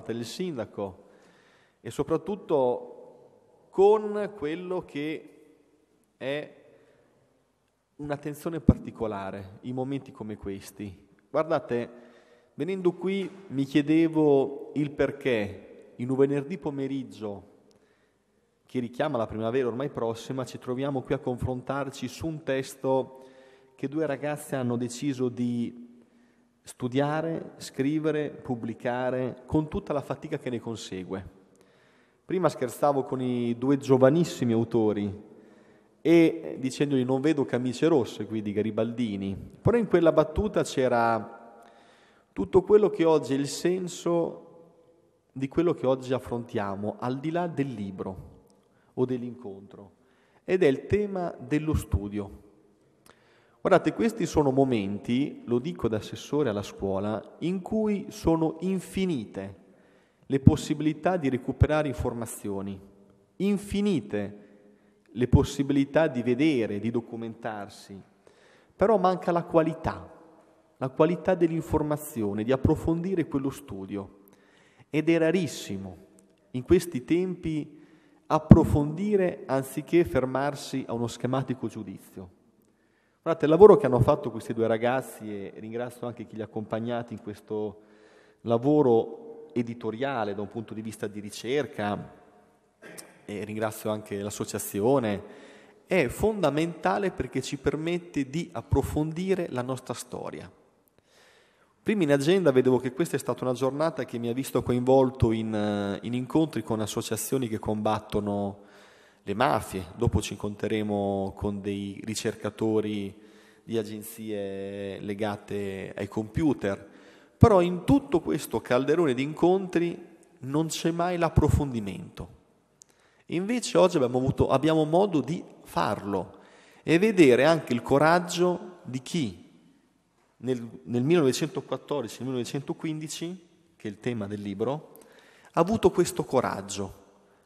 parte del sindaco e soprattutto con quello che è un'attenzione particolare in momenti come questi. Guardate, venendo qui mi chiedevo il perché in un venerdì pomeriggio che richiama la primavera ormai prossima ci troviamo qui a confrontarci su un testo che due ragazze hanno deciso di studiare, scrivere, pubblicare, con tutta la fatica che ne consegue. Prima scherzavo con i due giovanissimi autori e dicendogli non vedo camicie rosse qui di Garibaldini, però in quella battuta c'era tutto quello che oggi è il senso di quello che oggi affrontiamo, al di là del libro o dell'incontro, ed è il tema dello studio. Guardate, questi sono momenti, lo dico da assessore alla scuola, in cui sono infinite le possibilità di recuperare informazioni, infinite le possibilità di vedere, di documentarsi, però manca la qualità, la qualità dell'informazione, di approfondire quello studio. Ed è rarissimo in questi tempi approfondire anziché fermarsi a uno schematico giudizio. Guardate, il lavoro che hanno fatto questi due ragazzi, e ringrazio anche chi li ha accompagnati in questo lavoro editoriale da un punto di vista di ricerca, e ringrazio anche l'associazione, è fondamentale perché ci permette di approfondire la nostra storia. Prima in agenda vedevo che questa è stata una giornata che mi ha visto coinvolto in, eh, in incontri con associazioni che combattono le mafie, dopo ci incontreremo con dei ricercatori di agenzie legate ai computer, però in tutto questo calderone di incontri non c'è mai l'approfondimento. Invece oggi abbiamo, avuto, abbiamo modo di farlo e vedere anche il coraggio di chi nel, nel 1914-1915, che è il tema del libro, ha avuto questo coraggio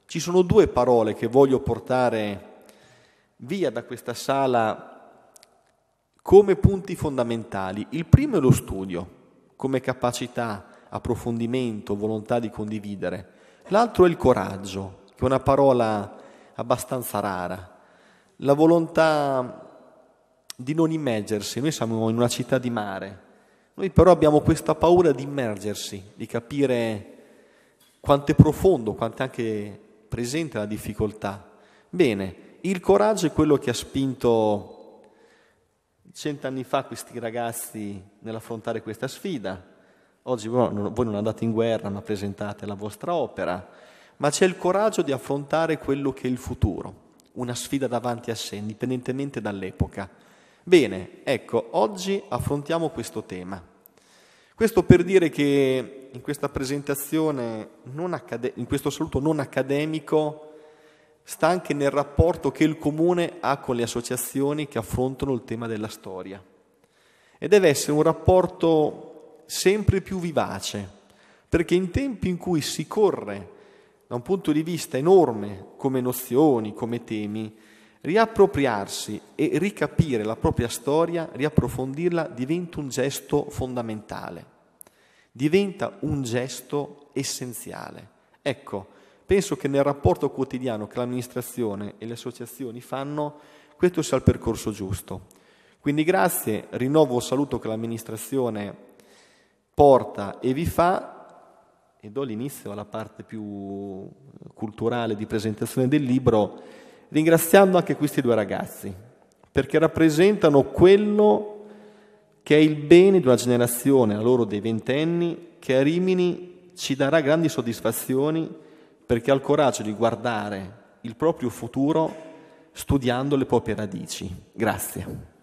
ci sono due parole che voglio portare via da questa sala come punti fondamentali. Il primo è lo studio, come capacità, approfondimento, volontà di condividere. L'altro è il coraggio, che è una parola abbastanza rara. La volontà di non immergersi. Noi siamo in una città di mare, noi però abbiamo questa paura di immergersi, di capire quanto è profondo, quanto è anche presente la difficoltà. Bene, il coraggio è quello che ha spinto cent'anni fa questi ragazzi nell'affrontare questa sfida. Oggi voi non andate in guerra ma presentate la vostra opera, ma c'è il coraggio di affrontare quello che è il futuro, una sfida davanti a sé, indipendentemente dall'epoca. Bene, ecco, oggi affrontiamo questo tema. Questo per dire che in questa presentazione, accade- in questo saluto non accademico, sta anche nel rapporto che il comune ha con le associazioni che affrontano il tema della storia. E deve essere un rapporto sempre più vivace, perché in tempi in cui si corre da un punto di vista enorme come nozioni, come temi, riappropriarsi e ricapire la propria storia, riapprofondirla, diventa un gesto fondamentale diventa un gesto essenziale. Ecco, penso che nel rapporto quotidiano che l'amministrazione e le associazioni fanno, questo sia il percorso giusto. Quindi grazie, rinnovo il saluto che l'amministrazione porta e vi fa e do l'inizio alla parte più culturale di presentazione del libro, ringraziando anche questi due ragazzi, perché rappresentano quello che è il bene di una generazione, la loro dei ventenni, che a Rimini ci darà grandi soddisfazioni perché ha il coraggio di guardare il proprio futuro studiando le proprie radici. Grazie.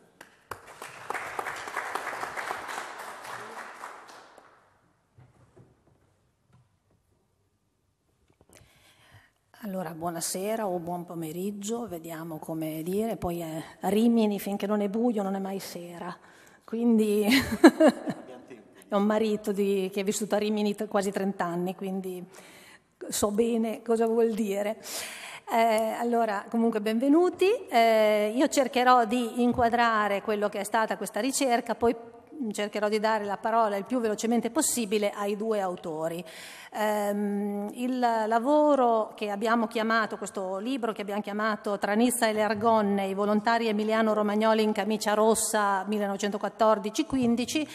Allora, buonasera o buon pomeriggio, vediamo come dire, poi è Rimini finché non è buio non è mai sera. Quindi è un marito di, che è vissuto a Rimini quasi 30 anni, quindi so bene cosa vuol dire. Eh, allora, comunque benvenuti. Eh, io cercherò di inquadrare quello che è stata questa ricerca, poi cercherò di dare la parola il più velocemente possibile ai due autori. Ehm, il lavoro che abbiamo chiamato, questo libro che abbiamo chiamato Tra Nizza e le Argonne, i volontari Emiliano Romagnoli in camicia rossa 1914-15,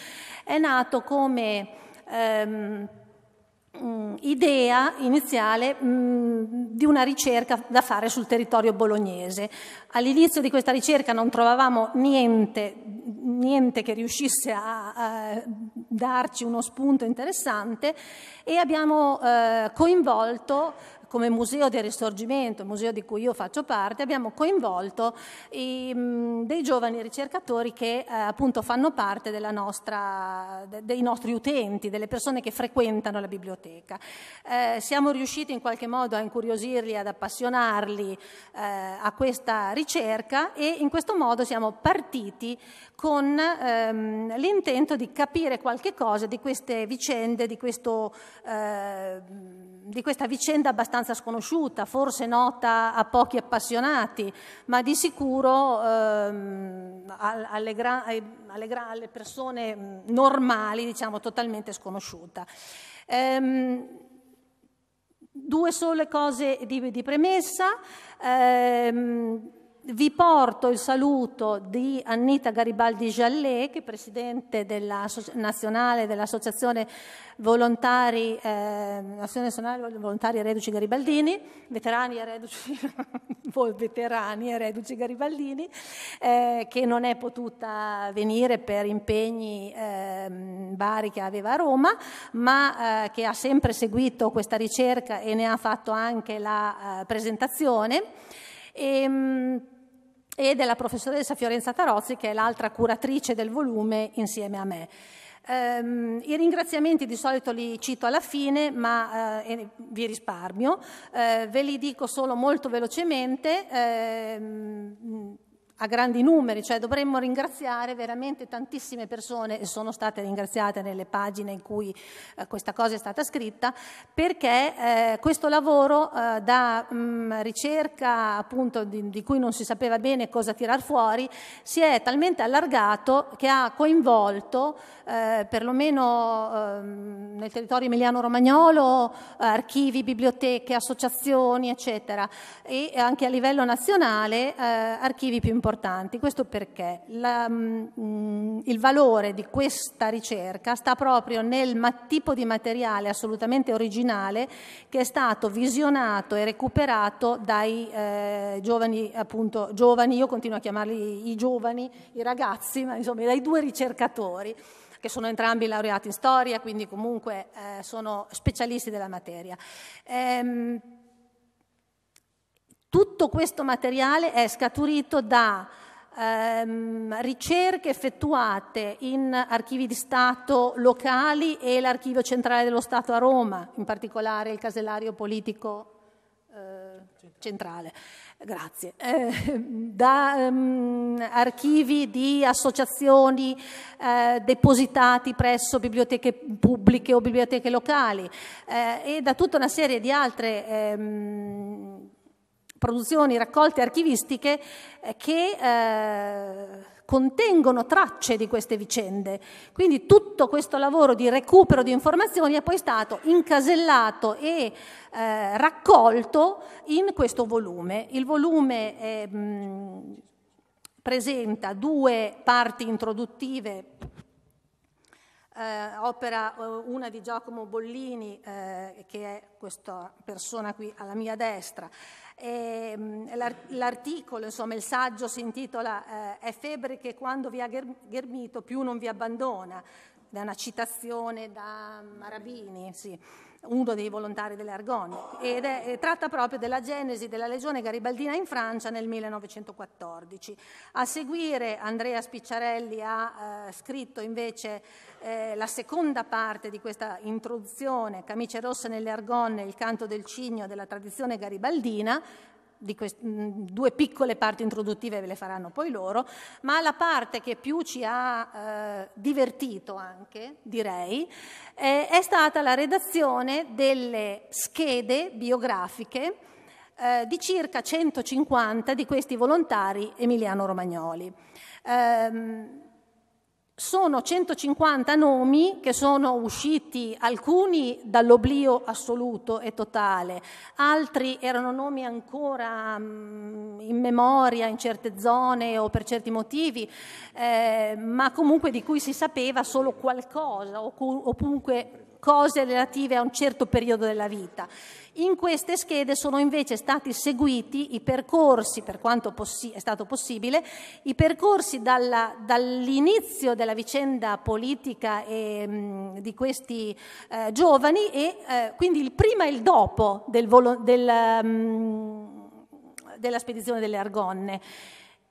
è nato come... Ehm, Mm, idea iniziale mm, di una ricerca da fare sul territorio bolognese. All'inizio di questa ricerca non trovavamo niente, niente che riuscisse a, a, darci uno spunto interessante e abbiamo eh, coinvolto come Museo del Risorgimento, museo di cui io faccio parte, abbiamo coinvolto i, mm, dei giovani ricercatori che eh, appunto fanno parte nostra, de, dei nostri utenti, delle persone che frequentano la biblioteca. Eh, siamo riusciti in qualche modo a incuriosirli, ad appassionarli eh, a questa ricerca e in questo modo siamo partiti con ehm, l'intento di capire qualche cosa di queste vicende, di, questo, eh, di questa vicenda abbastanza abbastanza sconosciuta, forse nota a pochi appassionati, ma di sicuro ehm, alle, gra- alle, gra- alle, persone mm, normali, diciamo, totalmente sconosciuta. Ehm, due sole cose di, di premessa. Ehm, vi porto il saluto di Annita Garibaldi Jallè, che è presidente della, nazionale dell'Associazione Volontari, eh, Nazionale Volontari Reduci Garibaldini, veterani e reduci, veterani e reduci Garibaldini, eh, che non è potuta venire per impegni eh, vari che aveva a Roma, ma eh, che ha sempre seguito questa ricerca e ne ha fatto anche la eh, presentazione e, ehm, e della professoressa Fiorenza Tarozzi, che è l'altra curatrice del volume insieme a me. Um, I ringraziamenti di solito li cito alla fine, ma uh, vi risparmio. Uh, ve li dico solo molto velocemente. Uh, a grandi numeri, cioè dovremmo ringraziare veramente tantissime persone, e sono state ringraziate nelle pagine in cui eh, questa cosa è stata scritta, perché eh, questo lavoro eh, da mh, mm, ricerca appunto di, di, cui non si sapeva bene cosa tirar fuori, si è talmente allargato che ha coinvolto eh, perlomeno ehm, nel territorio emiliano-romagnolo archivi, biblioteche, associazioni eccetera e anche a livello nazionale eh, archivi più importanti importanti. Questo perché la, mh, mm, mm, il valore di questa ricerca sta proprio nel ma- tipo di materiale assolutamente originale che è stato visionato e recuperato dai eh, giovani, appunto, giovani, io continuo a chiamarli i giovani, i ragazzi, ma insomma dai due ricercatori che sono entrambi laureati in storia, quindi comunque eh, sono specialisti della materia. Ehm, tutto questo materiale è scaturito da ehm, ricerche effettuate in archivi di Stato locali e l'Archivio Centrale dello Stato a Roma, in particolare il casellario politico eh, centrale. Grazie. Eh, da ehm, archivi di associazioni eh, depositati presso biblioteche pubbliche o biblioteche locali eh, e da tutta una serie di altre ehm, produzioni, raccolte archivistiche eh, che eh, contengono tracce di queste vicende. Quindi tutto questo lavoro di recupero di informazioni è poi stato incasellato e eh, raccolto in questo volume. Il volume eh, mh, presenta due parti introduttive eh, opera eh, una di Giacomo Bollini, eh, che è questa persona qui alla mia destra, Ehm, l'articolo, insomma il saggio si intitola eh, È febbre che quando vi ha ghermito più non vi abbandona, da una citazione da Marabini, sì, uno dei volontari delle Argonne, ed è, è, eh, tratta proprio della genesi della legione garibaldina in Francia nel 1914. A seguire Andrea Spicciarelli ha eh, scritto invece eh, la seconda parte di questa introduzione, Camice rosse nelle Argonne, il canto del cigno della tradizione garibaldina, Mm, due piccole parti introduttive ve le faranno poi loro, ma la parte che più ci ha eh, divertito anche, direi, eh, è stata la redazione delle schede biografiche eh, di circa 150 di questi volontari Emiliano Romagnoli. Ehm, sono 150 nomi che sono usciti, alcuni dall'oblio assoluto e totale, altri erano nomi ancora mm, in memoria in certe zone o per certi motivi, eh, ma comunque di cui si sapeva solo qualcosa o comunque cose relative a un certo periodo della vita. In queste schede sono invece stati seguiti i percorsi, per quanto possi- è stato possibile, i percorsi dalla, dall'inizio della vicenda politica e, mh, mm, di questi eh, giovani e eh, quindi il prima e il dopo del volo- del, mh, mm, della spedizione delle Argonne.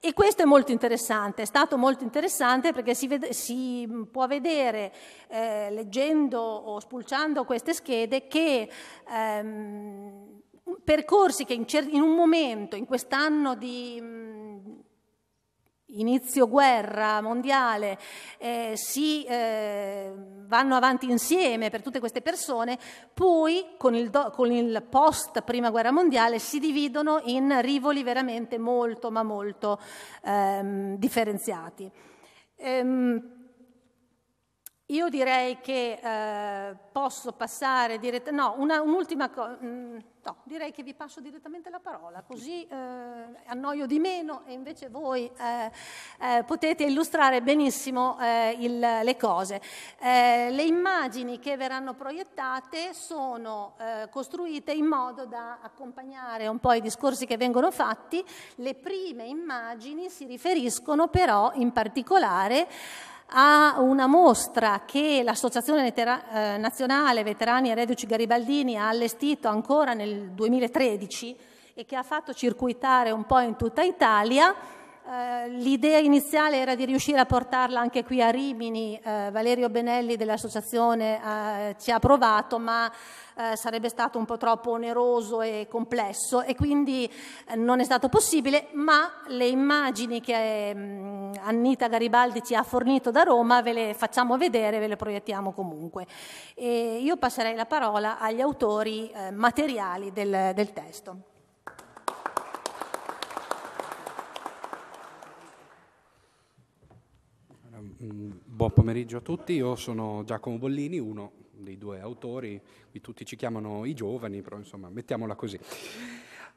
E questo è molto interessante, è stato molto interessante perché si, vede, si può vedere, eh, leggendo o spulciando queste schede, che ehm, percorsi che in, cer- in un momento, in quest'anno di inizio guerra mondiale eh, si eh, vanno avanti insieme per tutte queste persone, poi con il, do, con il, post prima guerra mondiale si dividono in rivoli veramente molto ma molto ehm, differenziati. Ehm, io direi che eh, posso passare direttamente... No, una, un'ultima cosa... Mm, no, direi che vi passo direttamente la parola, così eh, annoio di meno e invece voi eh, eh potete illustrare benissimo eh, il, le cose. Eh, le immagini che verranno proiettate sono costruite in modo da accompagnare un po' i discorsi che vengono fatti. Le prime immagini si riferiscono però in particolare a una mostra che l'Associazione Netera- eh, Nazionale Veterani e Reduci Garibaldini ha allestito ancora nel 2013 e che ha fatto circuitare un po' in tutta Italia eh, l'idea iniziale era di riuscire a portarla anche qui a Rimini, eh, Valerio Benelli dell'associazione eh, ci ha provato, ma eh, sarebbe stato un po' troppo oneroso e complesso e quindi eh, non è stato possibile, ma le immagini che mh, mm, Annita Garibaldi ci ha fornito da Roma ve le facciamo vedere, ve le proiettiamo comunque. E io passerei la parola agli autori eh, materiali del, del testo. Mm, buon pomeriggio a tutti, io sono Giacomo Bollini, uno dei due autori, qui tutti ci chiamano i giovani, però insomma mettiamola così.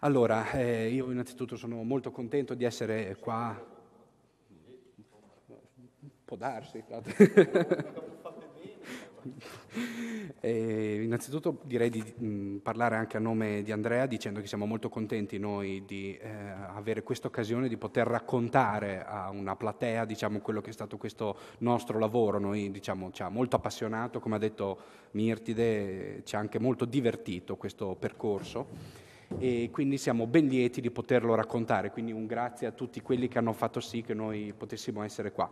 Allora, eh, io innanzitutto sono molto contento di essere qua. Può darsi. innanzitutto direi di mh, parlare anche a nome di Andrea dicendo che siamo molto contenti noi di eh, avere questa occasione di poter raccontare a una platea diciamo, quello che è stato questo nostro lavoro. Noi diciamo, ci ha molto appassionato, come ha detto Mirtide, ci ha anche molto divertito questo percorso e quindi siamo ben lieti di poterlo raccontare. Quindi un grazie a tutti quelli che hanno fatto sì che noi potessimo essere qua.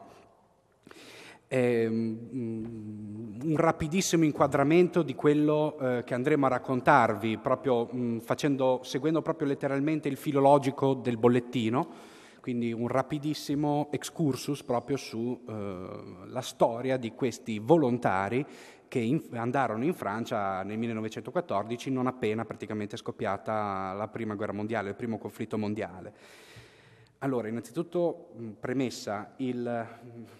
Ehm, mm, un rapidissimo inquadramento di quello eh, che andremo a raccontarvi, proprio, mh, mm, facendo, seguendo proprio letteralmente il filologico del bollettino, quindi un rapidissimo excursus proprio sulla eh, storia di questi volontari che in, andarono in Francia nel 1914, non appena praticamente scoppiata la prima guerra mondiale, il primo conflitto mondiale. Allora, innanzitutto, premessa, il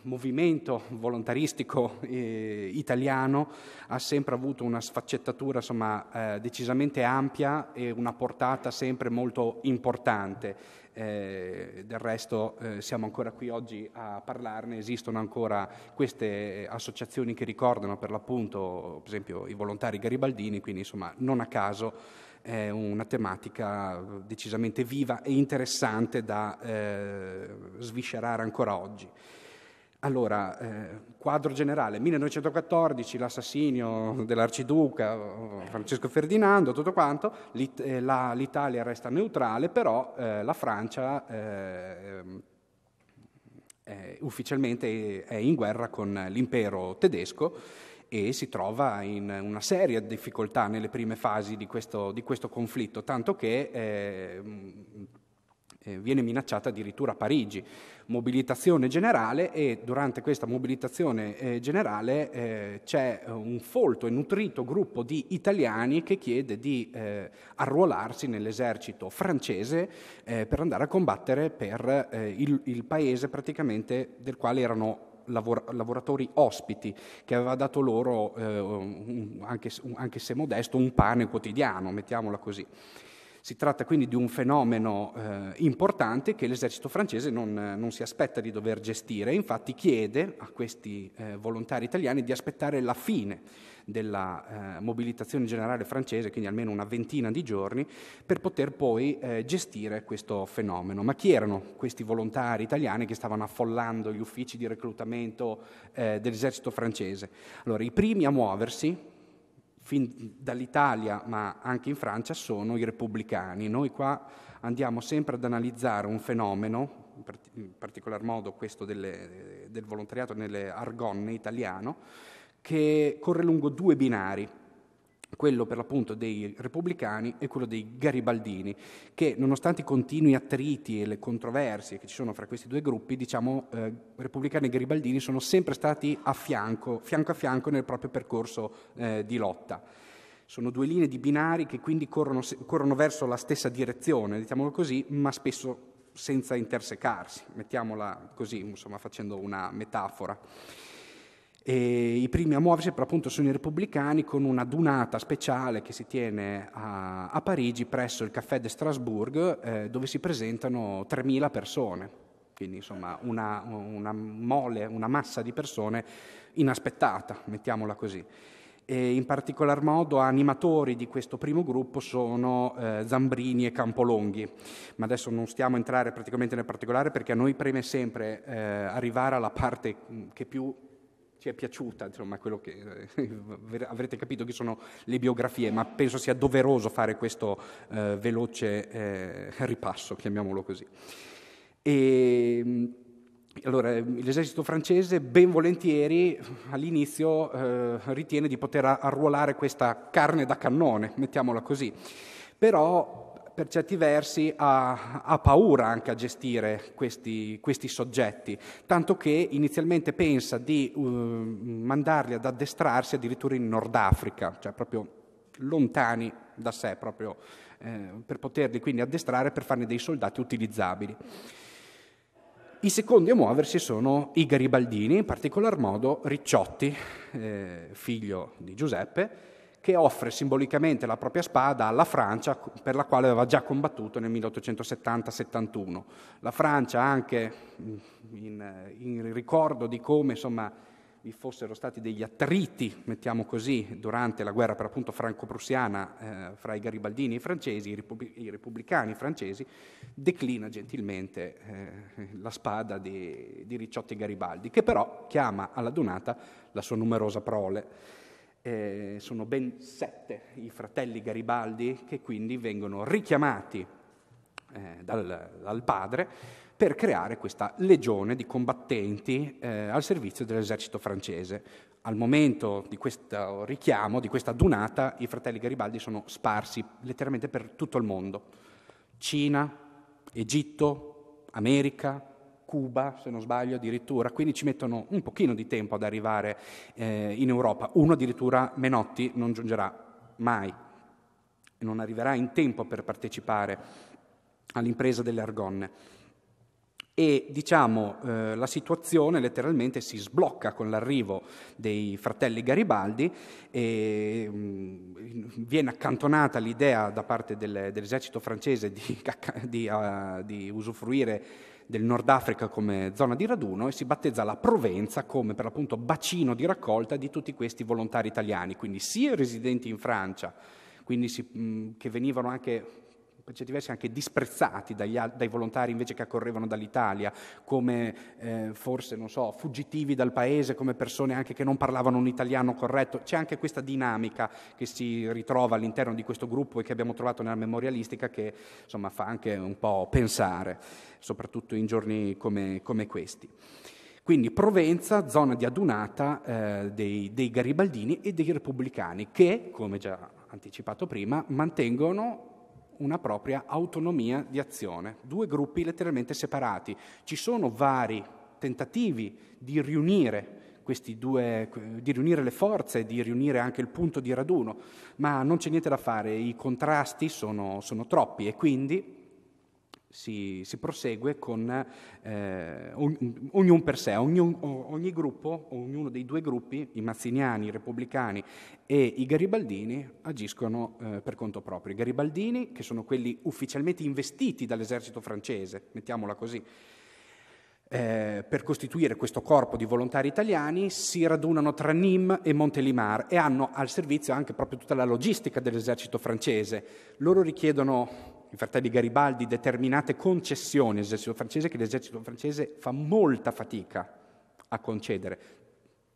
movimento volontaristico eh, italiano ha sempre avuto una sfaccettatura insomma, eh, decisamente ampia e una portata sempre molto importante. Eh, del resto eh, siamo ancora qui oggi a parlarne, esistono ancora queste associazioni che ricordano per l'appunto, per esempio, i volontari garibaldini, quindi insomma non a caso è una tematica decisamente viva e interessante da eh, sviscerare ancora oggi. Allora, eh, quadro generale, 1914, l'assassinio dell'arciduca Francesco Ferdinando, tutto quanto, l'It- eh, la, l'Italia resta neutrale, però eh, la Francia eh, ufficialmente è in guerra con l'impero tedesco e si trova in una seria difficoltà nelle prime fasi di questo, di questo conflitto, tanto che eh, mm, eh, viene minacciata addirittura Parigi. Mobilitazione generale e durante questa mobilitazione eh, generale eh, c'è un folto e nutrito gruppo di italiani che chiede di eh, arruolarsi nell'esercito francese eh, per andare a combattere per eh, il, il paese praticamente del quale erano lavoratori ospiti, che aveva dato loro, eh, un, anche, un, anche se modesto, un pane quotidiano, mettiamola così. Si tratta quindi di un fenomeno eh, importante che l'esercito francese non, non, si aspetta di dover gestire, infatti chiede a questi eh, volontari italiani di aspettare la fine della eh, mobilitazione generale francese, quindi almeno una ventina di giorni, per poter poi eh, gestire questo fenomeno. Ma chi erano questi volontari italiani che stavano affollando gli uffici di reclutamento eh, dell'esercito francese? Allora, i primi a muoversi fin dall'Italia ma anche in Francia sono i repubblicani. Noi qua andiamo sempre ad analizzare un fenomeno, in particolar modo questo delle, del volontariato nelle argonne italiano, che corre lungo due binari, quello per l'appunto dei repubblicani e quello dei garibaldini, che nonostante i continui attriti e le controversie che ci sono fra questi due gruppi, diciamo eh, repubblicani e garibaldini sono sempre stati a fianco, fianco a fianco nel proprio percorso eh, di lotta. Sono due linee di binari che quindi corrono, corrono verso la stessa direzione, diciamolo così, ma spesso senza intersecarsi, mettiamola così, insomma facendo una metafora. E I primi a muoversi però appunto sono i repubblicani con una dunata speciale che si tiene a, a Parigi presso il Café de Strasbourg eh, dove si presentano 3.000 persone, quindi insomma una, una mole, una massa di persone inaspettata, mettiamola così. E in particolar modo animatori di questo primo gruppo sono eh, Zambrini e Campolonghi, ma adesso non stiamo a entrare praticamente nel particolare perché a noi preme sempre eh, arrivare alla parte mm, che più ci è piaciuta, insomma, quello che eh, avrete capito che sono le biografie, ma penso sia doveroso fare questo eh, veloce eh, ripasso, chiamiamolo così. E, ehm, allora, ehm, l'esercito francese ben volentieri all'inizio eh, ritiene di poter arruolare questa carne da cannone, mettiamola così, però per certi versi ha, ha paura anche a gestire questi, questi, soggetti, tanto che inizialmente pensa di uh, mandarli ad addestrarsi addirittura in Nord Africa, cioè proprio lontani da sé, proprio, eh, per poterli quindi addestrare per farne dei soldati utilizzabili. I secondi a muoversi sono i garibaldini, in particolar modo Ricciotti, eh, figlio di Giuseppe, che offre simbolicamente la propria spada alla Francia per la quale aveva già combattuto nel 1870-71. La Francia anche mm, in, in ricordo di come insomma, vi fossero stati degli attriti, mettiamo così, durante la guerra per appunto franco-prussiana eh, fra i garibaldini e i francesi, i, ripub- i repubblicani francesi, declina gentilmente eh, la spada di, di Ricciotti Garibaldi, che però chiama alla donata la sua numerosa prole. Eh, sono ben sette i fratelli Garibaldi che quindi vengono richiamati eh, dal, dal, padre per creare questa legione di combattenti eh, al servizio dell'esercito francese. Al momento di questo richiamo, di questa adunata, i fratelli Garibaldi sono sparsi letteralmente per tutto il mondo. Cina, Egitto, America, Cuba, se non sbaglio addirittura, quindi ci mettono un pochino di tempo ad arrivare eh, in Europa. Uno addirittura Menotti non giungerà mai, non arriverà in tempo per partecipare all'impresa delle Argonne. E diciamo eh, la situazione letteralmente si sblocca con l'arrivo dei fratelli Garibaldi e mh, mm, viene accantonata l'idea da parte del, dell'esercito francese di, di, uh, di usufruire del Nord Africa come zona di raduno e si battezza la Provenza come per l'appunto bacino di raccolta di tutti questi volontari italiani, quindi sia residenti in Francia, quindi si, mh, che venivano anche per certi versi anche disprezzati dagli, dai volontari invece che accorrevano dall'Italia, come eh, forse, non so, fuggitivi dal paese, come persone anche che non parlavano un italiano corretto. C'è anche questa dinamica che si ritrova all'interno di questo gruppo e che abbiamo trovato nella memorialistica che insomma, fa anche un po' pensare, soprattutto in giorni come, come questi. Quindi Provenza, zona di adunata eh, dei, dei garibaldini e dei repubblicani che, come già anticipato prima, mantengono una propria autonomia di azione, due gruppi letteralmente separati. Ci sono vari tentativi di riunire Due, di riunire le forze, di riunire anche il punto di raduno, ma non c'è niente da fare, i contrasti sono, sono troppi e quindi si, si prosegue con eh, ogn, ognuno per sé, ogni, ogni gruppo, ognuno dei due gruppi, i mazziniani, i repubblicani e i garibaldini agiscono eh, per conto proprio. I garibaldini, che sono quelli ufficialmente investiti dall'esercito francese, mettiamola così, eh, per costituire questo corpo di volontari italiani si radunano tra Nîmes e Montelimar e hanno al servizio anche proprio tutta la logistica dell'esercito francese. Loro richiedono i fratelli Garibaldi determinate concessioni all'esercito francese che l'esercito francese fa molta fatica a concedere.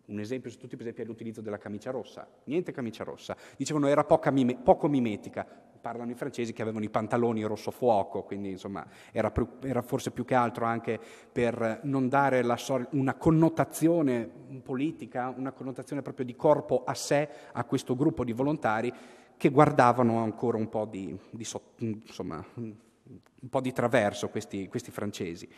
Un esempio su tutti, per esempio, è l'utilizzo della camicia rossa. Niente camicia rossa. Dicevano era mime, poco mimetica. Parlano i francesi che avevano i pantaloni rosso fuoco, quindi insomma era, era forse più che altro anche per non dare sor- una connotazione politica, una connotazione proprio di corpo a sé a questo gruppo di volontari che guardavano ancora un po' di, di, insomma, un po di traverso questi, questi francesi.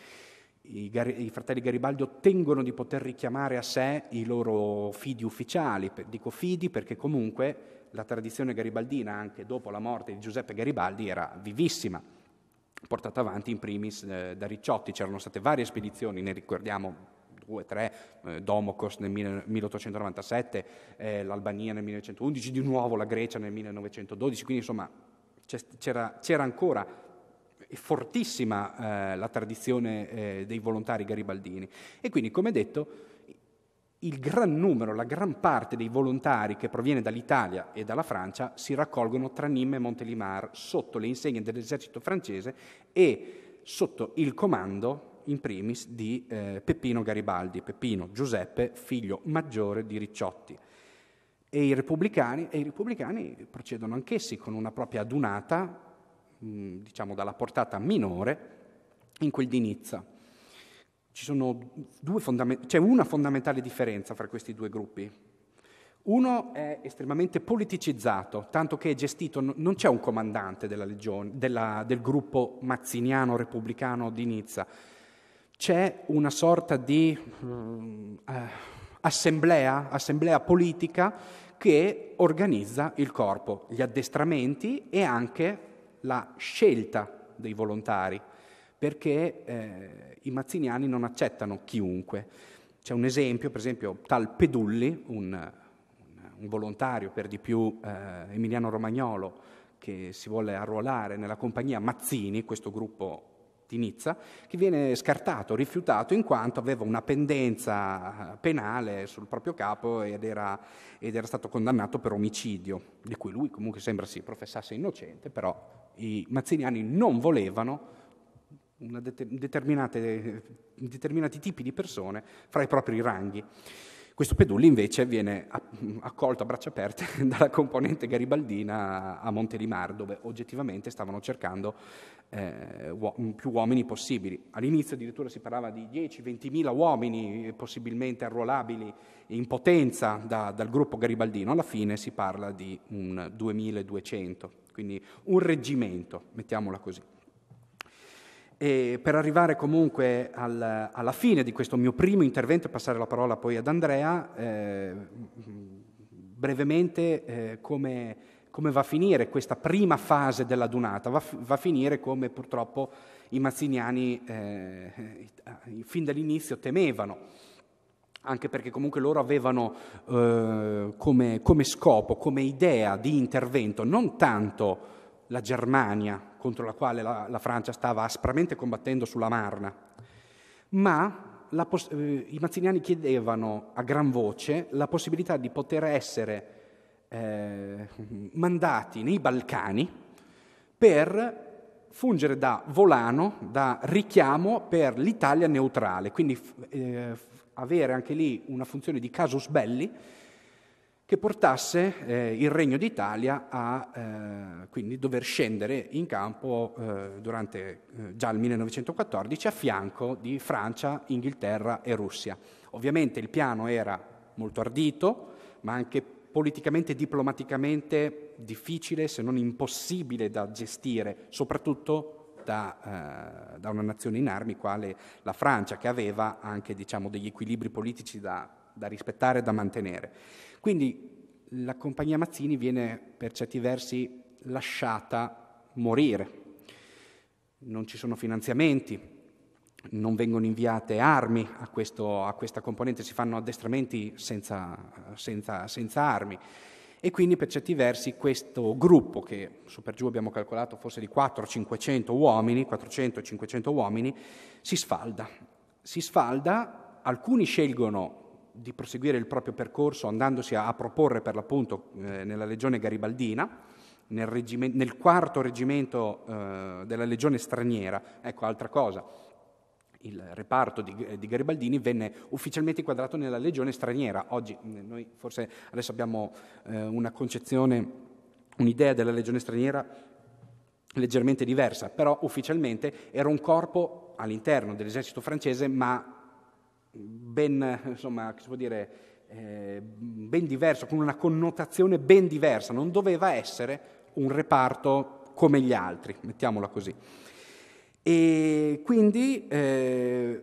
I, I, fratelli Garibaldi ottengono di poter richiamare a sé i loro fidi ufficiali, dico fidi perché comunque la tradizione garibaldina anche dopo la morte di Giuseppe Garibaldi era vivissima, portata avanti in primis eh, da Ricciotti, c'erano state varie spedizioni, ne ricordiamo 2, 3, eh, Domokos nel 1897, eh, l'Albania nel 1911, di nuovo la Grecia nel 1912, quindi insomma c'era, c'era ancora eh, fortissima eh, la tradizione eh, dei volontari garibaldini e quindi come detto il gran numero, la gran parte dei volontari che proviene dall'Italia e dalla Francia si raccolgono tra Nîmes e Montelimar sotto le insegne dell'esercito francese e sotto il comando in primis di eh, Peppino Garibaldi, Peppino Giuseppe, figlio maggiore di Ricciotti. E i repubblicani, e i repubblicani procedono anch'essi con una propria adunata, mh, diciamo dalla portata minore, in quel di Nizza. Fondament- c'è una fondamentale differenza fra questi due gruppi, uno è estremamente politicizzato, tanto che è gestito, non c'è un comandante della legione, della, del gruppo mazziniano repubblicano di Nizza, c'è una sorta di um, assemblea, assemblea politica che organizza il corpo, gli addestramenti e anche la scelta dei volontari, perché eh, i mazziniani non accettano chiunque. C'è un esempio, per esempio, tal Pedulli, un, un volontario per di più eh, Emiliano Romagnolo, che si vuole arruolare nella compagnia Mazzini, questo gruppo di Nizza, che viene scartato, rifiutato in quanto aveva una pendenza penale sul proprio capo ed era, ed era stato condannato per omicidio, di cui lui comunque sembra si professasse innocente, però i mazziniani non volevano determinati tipi di persone fra i propri ranghi. Questo Pedulli invece viene accolto a braccia aperte dalla componente garibaldina a Montelimar, dove oggettivamente stavano cercando eh, uo- più uomini possibili. All'inizio addirittura si parlava di 10-20.000 uomini possibilmente arruolabili in potenza da, dal gruppo garibaldino, alla fine si parla di un 2.200, quindi un reggimento, mettiamola così. E per arrivare comunque al, alla fine di questo mio primo intervento e passare la parola poi ad Andrea, eh, brevemente eh, come, come, va a finire questa prima fase della dunata? Va, va a finire come purtroppo i mazziniani eh, fin dall'inizio temevano anche perché comunque loro avevano eh, come, come scopo, come idea di intervento non tanto la Germania contro la quale la, la Francia stava aspramente combattendo sulla Marna. Ma pos- eh, i mazziniani chiedevano a gran voce la possibilità di poter essere eh, mandati nei Balcani per fungere da volano, da richiamo per l'Italia neutrale, quindi eh, avere anche lì una funzione di casus belli che portasse eh, il Regno d'Italia a eh, quindi dover scendere in campo eh, durante eh, già il 1914 a fianco di Francia, Inghilterra e Russia. Ovviamente il piano era molto ardito, ma anche politicamente e diplomaticamente difficile, se non impossibile da gestire, soprattutto da, eh, da una nazione in armi quale la Francia, che aveva anche diciamo, degli equilibri politici da, da rispettare e da mantenere. Quindi la compagnia Mazzini viene per certi versi lasciata morire. Non ci sono finanziamenti, non vengono inviate armi a, questo, a questa componente, si fanno addestramenti senza, senza, senza armi. E quindi per certi versi questo gruppo, che su per giù abbiamo calcolato forse di 400-500 uomini, 400-500 uomini, si sfalda. Si sfalda, alcuni scelgono di proseguire il proprio percorso andandosi a, a proporre per l'appunto eh, nella legione garibaldina, nel, reggime, nel quarto reggimento eh, della legione straniera. Ecco, altra cosa, il reparto di, eh, di, Garibaldini venne ufficialmente inquadrato nella legione straniera. Oggi noi forse adesso abbiamo eh, una concezione, un'idea della legione straniera leggermente diversa, però ufficialmente era un corpo all'interno dell'esercito francese, ma ben, insomma, può dire, eh, ben diverso, con una connotazione ben diversa, non doveva essere un reparto come gli altri, mettiamola così. E quindi eh,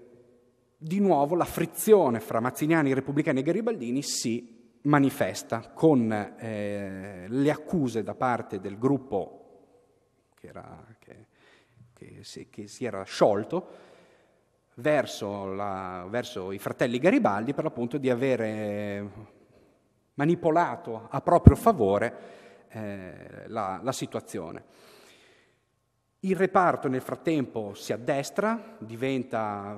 di nuovo la frizione fra mazziniani, repubblicani e garibaldini si manifesta con eh, le accuse da parte del gruppo che, era, che, che, si, che si era sciolto verso, la, verso i fratelli Garibaldi per l'appunto di avere manipolato a proprio favore eh, la, la situazione. Il reparto nel frattempo si addestra, diventa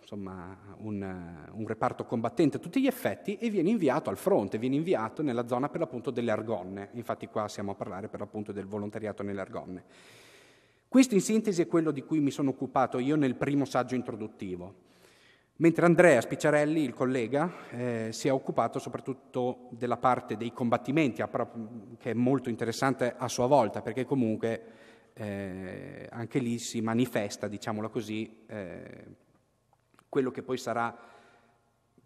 insomma, un, un, reparto combattente a tutti gli effetti e viene inviato al fronte, viene inviato nella zona per l'appunto delle Argonne. Infatti qua siamo a parlare per l'appunto del volontariato nelle Argonne. Questo in sintesi è quello di cui mi sono occupato io nel primo saggio introduttivo, mentre Andrea Spicciarelli, il collega, eh, si è occupato soprattutto della parte dei combattimenti, che è molto interessante a sua volta, perché comunque eh, anche lì si manifesta, diciamola così, eh, quello che poi sarà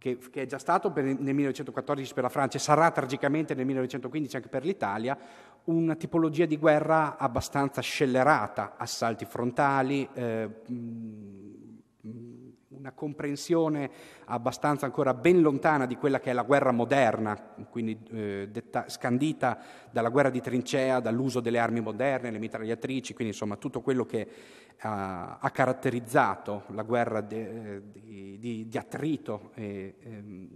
che, che è già stato per, nel 1914 per la Francia e sarà tragicamente nel 1915 anche per l'Italia, una tipologia di guerra abbastanza scellerata, assalti frontali, eh, mm, una comprensione abbastanza ancora ben lontana di quella che è la guerra moderna, quindi eh, detta, scandita dalla guerra di trincea, dall'uso delle armi moderne, le mitragliatrici, quindi insomma tutto quello che eh, ha caratterizzato la guerra de, eh, de, di, di, attrito. E, ehm,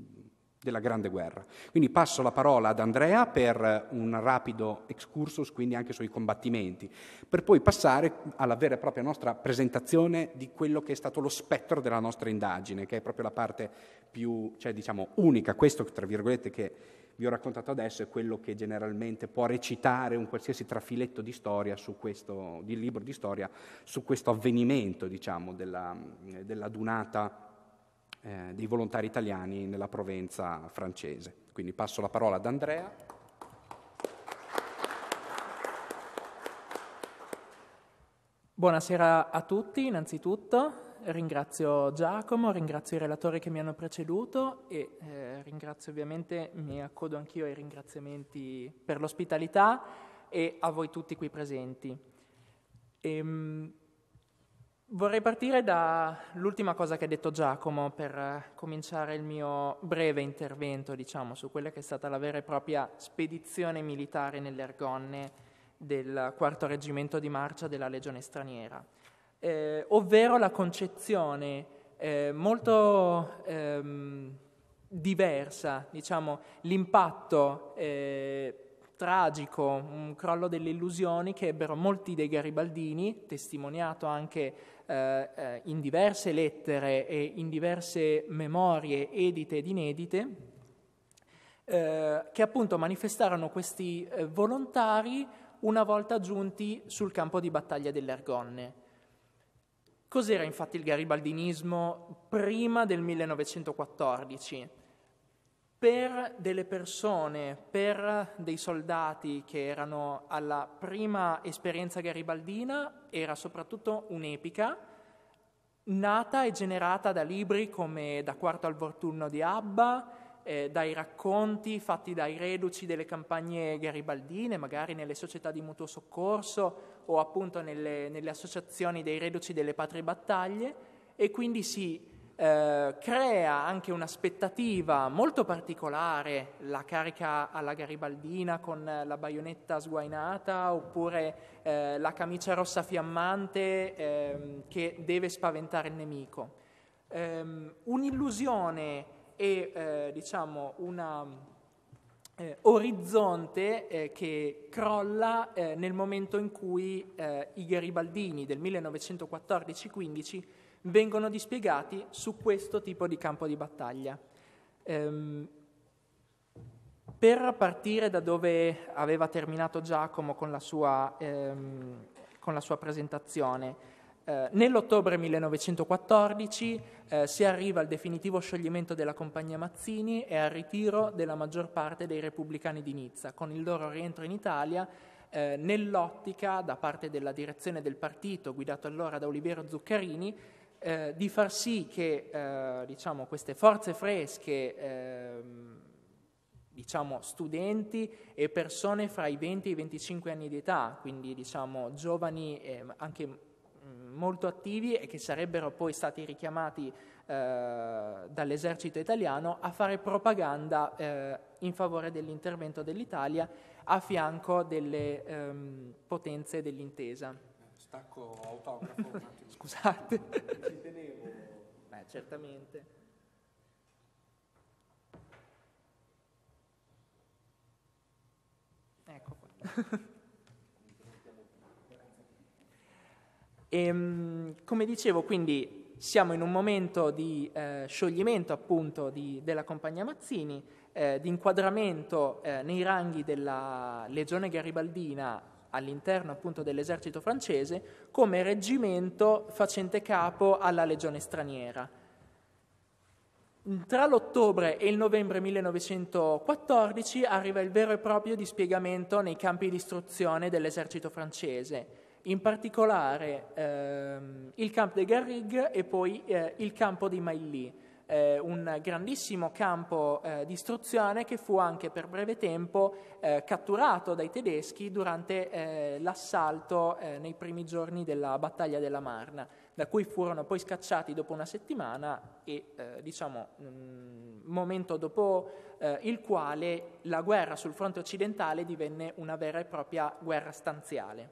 della Grande Guerra. Quindi passo la parola ad Andrea per eh, un rapido excursus, quindi anche sui combattimenti, per poi passare alla vera e propria nostra presentazione di quello che è stato lo spettro della nostra indagine, che è proprio la parte più, cioè, diciamo, unica, questo tra virgolette che vi ho raccontato adesso è quello che generalmente può recitare un qualsiasi trafiletto di storia su questo, di libro di storia, su questo avvenimento, diciamo, della, della dunata eh, dei volontari italiani nella Provenza francese. Quindi passo la parola ad Andrea. Buonasera a tutti innanzitutto ringrazio Giacomo, ringrazio i relatori che mi hanno preceduto e eh, ringrazio ovviamente, mi accodo anch'io ai ringraziamenti per l'ospitalità e a voi tutti qui presenti. Ehm, Vorrei partire dall'ultima cosa che ha detto Giacomo per eh, cominciare il mio breve intervento, diciamo, su quella che è stata la vera e propria spedizione militare nelle Argonne del quarto reggimento di marcia della Legione straniera, eh, ovvero la concezione eh, molto ehm, diversa, diciamo, l'impatto eh, tragico, un crollo delle illusioni che ebbero molti dei garibaldini, testimoniato anche eh, eh, in diverse lettere e in diverse memorie edite ed inedite, eh, che appunto manifestarono questi eh, volontari una volta giunti sul campo di battaglia delle Cos'era infatti il garibaldinismo prima del 1914? per delle persone, per dei soldati che erano alla prima esperienza garibaldina, era soprattutto un'epica, nata e generata da libri come Da Quarto al Vortunno di Abba, eh, dai racconti fatti dai reduci delle campagne garibaldine, magari nelle società di mutuo soccorso o appunto nelle, nelle associazioni dei reduci delle patrie battaglie, e quindi si eh, crea anche un'aspettativa molto particolare, la carica alla garibaldina con la baionetta sguainata oppure eh, la camicia rossa fiammante eh, che deve spaventare il nemico. Ehm, un'illusione e eh, diciamo una... Eh, orizzonte eh, che crolla eh, nel momento in cui eh, i garibaldini del 1914-15 vengono dispiegati su questo tipo di campo di battaglia. Ehm, per partire da dove aveva terminato Giacomo con la sua, ehm, con la sua presentazione, eh, nell'ottobre 1914 eh, si arriva al definitivo scioglimento della compagnia Mazzini e al ritiro della maggior parte dei repubblicani di Nizza, con il loro rientro in Italia eh, nell'ottica da parte della direzione del partito guidato allora da Olivero Zuccarini eh, di far sì che eh, diciamo, queste forze fresche, eh, diciamo, studenti e persone fra i 20 e i 25 anni di età, quindi diciamo, giovani anche molto attivi e che sarebbero poi stati richiamati eh, dall'esercito italiano a fare propaganda eh, in favore dell'intervento dell'Italia a fianco delle ehm, potenze dell'intesa stacco autografo un attimo. Scusate. Ci tenevo. Beh, certamente. Ecco qua. e, ehm, come dicevo, quindi siamo in un momento di eh, scioglimento appunto di, della compagnia Mazzini, eh, di inquadramento eh, nei ranghi della legione garibaldina all'interno appunto dell'esercito francese come reggimento facente capo alla legione straniera. Tra l'ottobre e il novembre 1914 arriva il vero e proprio dispiegamento nei campi di istruzione dell'esercito francese, in particolare ehm, il campo de Garrigue e poi eh, il campo di Mailly eh, un grandissimo campo eh, di istruzione che fu anche per breve tempo eh, catturato dai tedeschi durante eh, l'assalto eh, nei primi giorni della battaglia della Marna, da cui furono poi scacciati dopo una settimana e eh, diciamo mh, mm, momento dopo il quale la guerra sul fronte occidentale divenne una vera e propria guerra stanziale.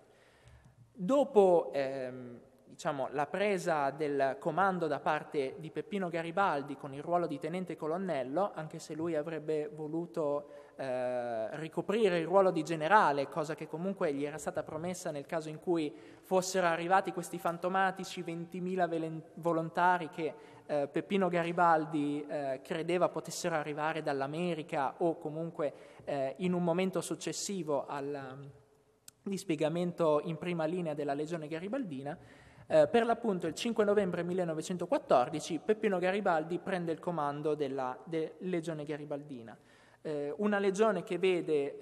Dopo ehm, diciamo, la presa del comando da parte di Peppino Garibaldi con il ruolo di tenente colonnello, anche se lui avrebbe voluto eh, ricoprire il ruolo di generale, cosa che comunque gli era stata promessa nel caso in cui fossero arrivati questi fantomatici 20.000 velen- volontari che eh, Peppino Garibaldi eh, credeva potessero arrivare dall'America o comunque eh, in un momento successivo al mm, dispiegamento in prima linea della legione garibaldina eh, per l'appunto il 5 novembre 1914 Peppino Garibaldi prende il comando della de legione garibaldina, eh, una legione che vede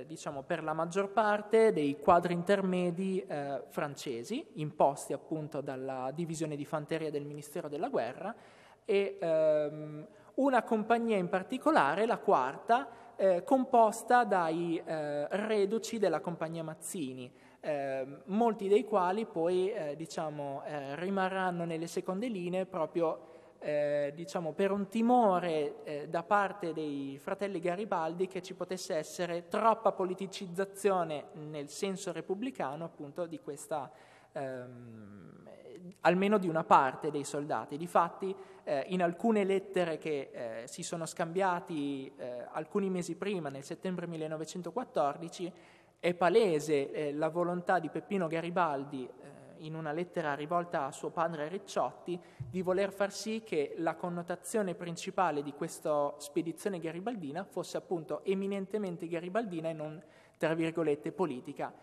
eh, diciamo, per la maggior parte dei quadri intermedi eh, francesi, imposti appunto dalla divisione di fanteria del Ministero della Guerra, e ehm, una compagnia in particolare, la quarta, eh, composta dai eh, reduci della compagnia Mazzini, eh, molti dei quali poi eh, diciamo, eh, rimarranno nelle seconde linee proprio eh, diciamo, per un timore eh, da parte dei fratelli Garibaldi che ci potesse essere troppa politicizzazione nel senso repubblicano appunto di questa ehm, almeno di una parte dei soldati. Difatti, eh, in alcune lettere che eh, si sono scambiati eh, alcuni mesi prima, nel settembre 1914, è palese eh, la volontà di Peppino Garibaldi, eh, in una lettera rivolta a suo padre Ricciotti, di voler far sì che la connotazione principale di questa spedizione garibaldina fosse appunto eminentemente garibaldina e non, tra virgolette, politica.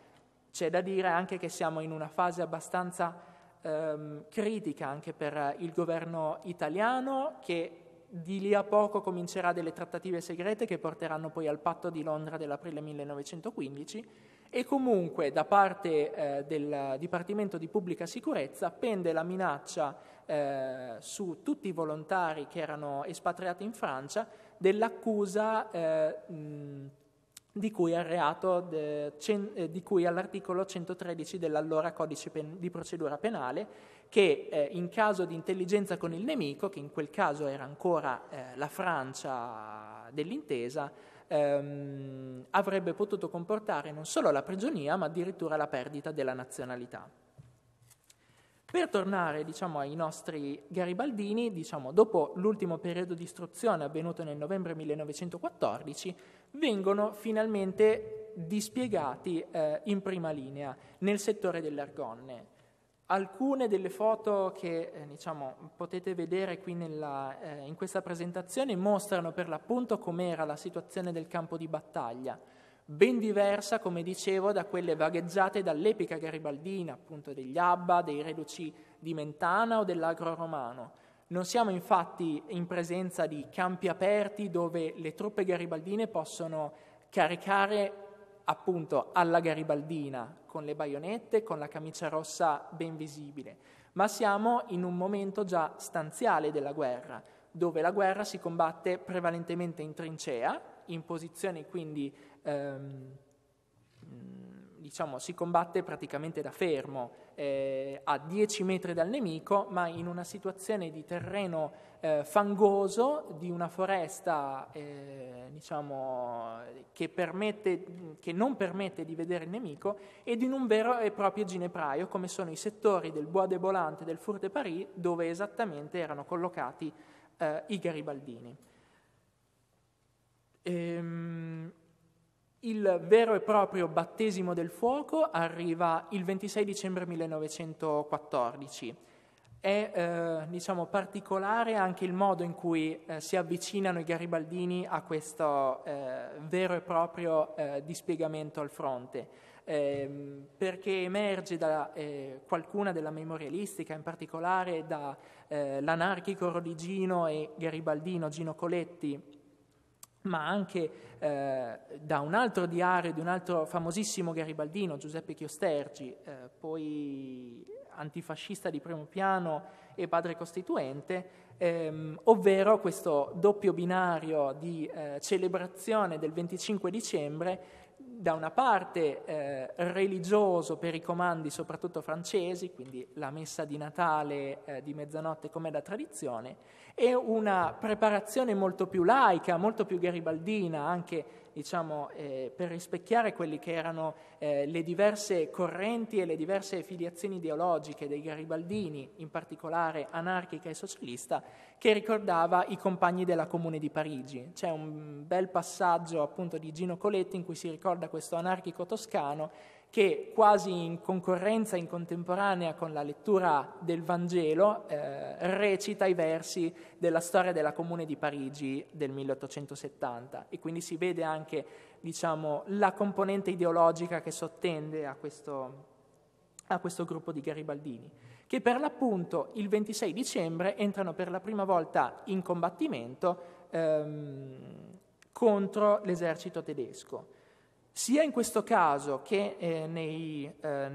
C'è da dire anche che siamo in una fase abbastanza ehm, critica anche per il governo italiano che di lì a poco comincerà delle trattative segrete che porteranno poi al patto di Londra dell'aprile 1915 e comunque da parte eh, del Dipartimento di Pubblica Sicurezza pende la minaccia eh, su tutti i volontari che erano espatriati in Francia dell'accusa eh, mh, di cui al reato de, cen, eh, di cui all'articolo 113 dell'allora codice pen, di procedura penale che eh, in caso di intelligenza con il nemico, che in quel caso era ancora eh, la Francia dell'intesa, ehm, avrebbe potuto comportare non solo la prigionia, ma addirittura la perdita della nazionalità. Per tornare diciamo, ai nostri garibaldini, diciamo, dopo l'ultimo periodo di istruzione avvenuto nel novembre 1914, vengono finalmente dispiegati eh, in prima linea nel settore dell'argonne. Alcune delle foto che eh, diciamo, potete vedere qui nella, eh, in questa presentazione mostrano per l'appunto com'era la situazione del campo di battaglia, ben diversa, come dicevo, da quelle vagheggiate dall'epica garibaldina, appunto degli Abba, dei reduci di Mentana o dell'agro romano. Non siamo infatti in presenza di campi aperti dove le truppe garibaldine possono caricare appunto alla garibaldina, con le baionette, con la camicia rossa ben visibile, ma siamo in un momento già stanziale della guerra, dove la guerra si combatte prevalentemente in trincea, in posizioni quindi ehm, diciamo si combatte praticamente da fermo, eh, a 10 metri dal nemico, ma in una situazione di terreno eh, fangoso, di una foresta eh, diciamo, che, permette, che, non permette di vedere il nemico, ed in un vero e proprio ginepraio, come sono i settori del Bois de Bolante e del de Paris, dove esattamente erano collocati eh, i garibaldini. Ehm, il vero e proprio battesimo del fuoco arriva il 26 dicembre 1914. È eh, diciamo, particolare anche il modo in cui eh, si avvicinano i garibaldini a questo eh, vero e proprio eh, dispiegamento al fronte, ehm, perché emerge da eh, qualcuna della memorialistica, in particolare dall'anarchico eh, Rodigino e garibaldino Gino Coletti, ma anche eh, da un altro diario di un altro famosissimo garibaldino, Giuseppe Chiostergi, eh, poi antifascista di primo piano e padre costituente, ehm, ovvero questo doppio binario di eh, celebrazione del 25 dicembre da una parte eh, religioso per i comandi soprattutto francesi, quindi la messa di Natale eh, di mezzanotte come da tradizione, e una preparazione molto più laica, molto più garibaldina, anche diciamo, eh, per rispecchiare quelle che erano eh, le diverse correnti e le diverse filiazioni ideologiche dei garibaldini, in particolare anarchica e socialista, che ricordava i compagni della Comune di Parigi. C'è un bel passaggio appunto di Gino Coletti in cui si ricorda questo anarchico toscano che quasi in concorrenza, in contemporanea con la lettura del Vangelo, eh, recita i versi della storia della Comune di Parigi del 1870 e quindi si vede anche diciamo, la componente ideologica che sottende a questo, a questo gruppo di garibaldini, che per l'appunto il 26 dicembre entrano per la prima volta in combattimento ehm, contro l'esercito tedesco. Sia in questo caso che eh, nei, eh,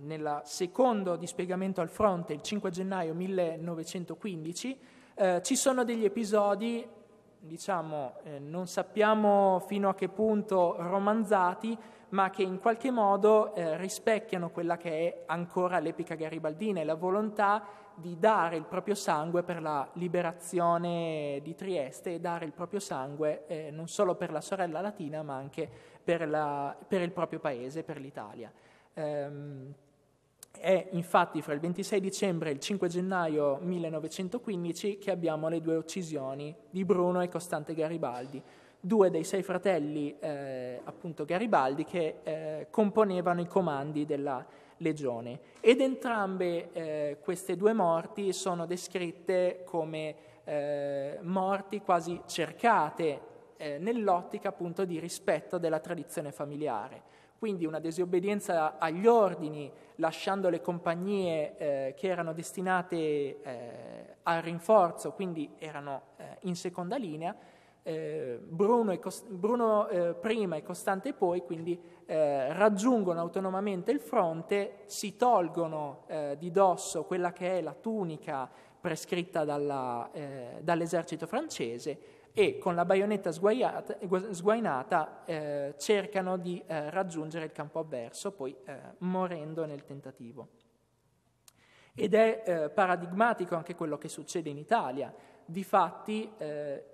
nel secondo dispiegamento al fronte, il 5 gennaio 1915, eh, ci sono degli episodi, diciamo, eh, non sappiamo fino a che punto romanzati, ma che in qualche modo eh, rispecchiano quella che è ancora l'epica garibaldina e la volontà di dare il proprio sangue per la liberazione di Trieste e dare il proprio sangue eh, non solo per la sorella latina, ma anche per per, la, per il proprio paese, per l'Italia. Ehm, è infatti fra il 26 dicembre e il 5 gennaio 1915 che abbiamo le due uccisioni di Bruno e Costante Garibaldi, due dei sei fratelli eh, appunto Garibaldi che eh, componevano i comandi della legione. Ed entrambe eh, queste due morti sono descritte come eh, morti quasi cercate eh, nell'ottica appunto di rispetto della tradizione familiare. Quindi una disobbedienza agli ordini, lasciando le compagnie eh, che erano destinate eh, al rinforzo, quindi erano eh, in seconda linea, eh, Bruno, Cost- Bruno eh, prima e Costante poi, quindi raggiungono autonomamente il fronte, si tolgono di dosso quella che è la tunica prescritta dalla, dall'esercito francese e con la baionetta sguainata eh, cercano di eh, raggiungere il campo avverso, poi eh, morendo nel tentativo. Ed è eh, paradigmatico anche quello che succede in Italia. Difatti, eh,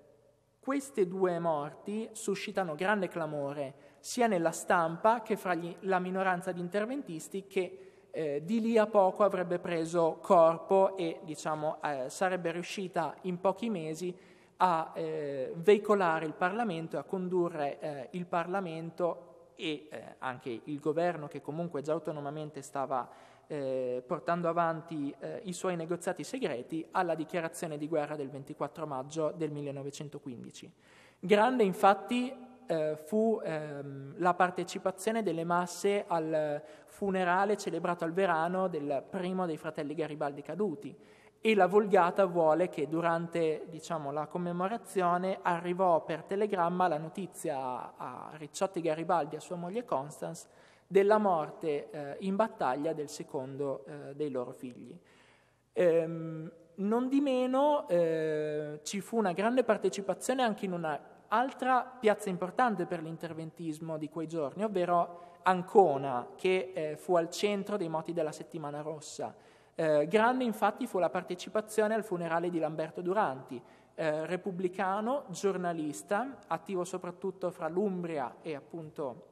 queste due morti suscitano grande clamore sia nella stampa che fra gli, la minoranza di interventisti che eh, di lì a poco avrebbe preso corpo e diciamo, eh, sarebbe riuscita in pochi mesi a eh, veicolare il Parlamento e a condurre eh, il Parlamento e eh, anche il governo che comunque già autonomamente stava eh, portando avanti eh, i suoi negoziati segreti alla dichiarazione di guerra del 24 maggio del 1915. Grande infatti eh, fu ehm, la partecipazione delle masse al funerale celebrato al verano del primo dei fratelli Garibaldi caduti, e la Volgata vuole che durante diciamo, la commemorazione arrivò per telegramma la notizia a, Ricciotti Garibaldi e a sua moglie Constance della morte eh, in battaglia del secondo eh, dei loro figli. Ehm, non di meno eh, ci fu una grande partecipazione anche in un'altra piazza importante per l'interventismo di quei giorni, ovvero Ancona, che eh, fu al centro dei moti della settimana rossa eh, grande infatti fu la partecipazione al funerale di Lamberto Duranti, eh, repubblicano, giornalista, attivo soprattutto fra l'Umbria e appunto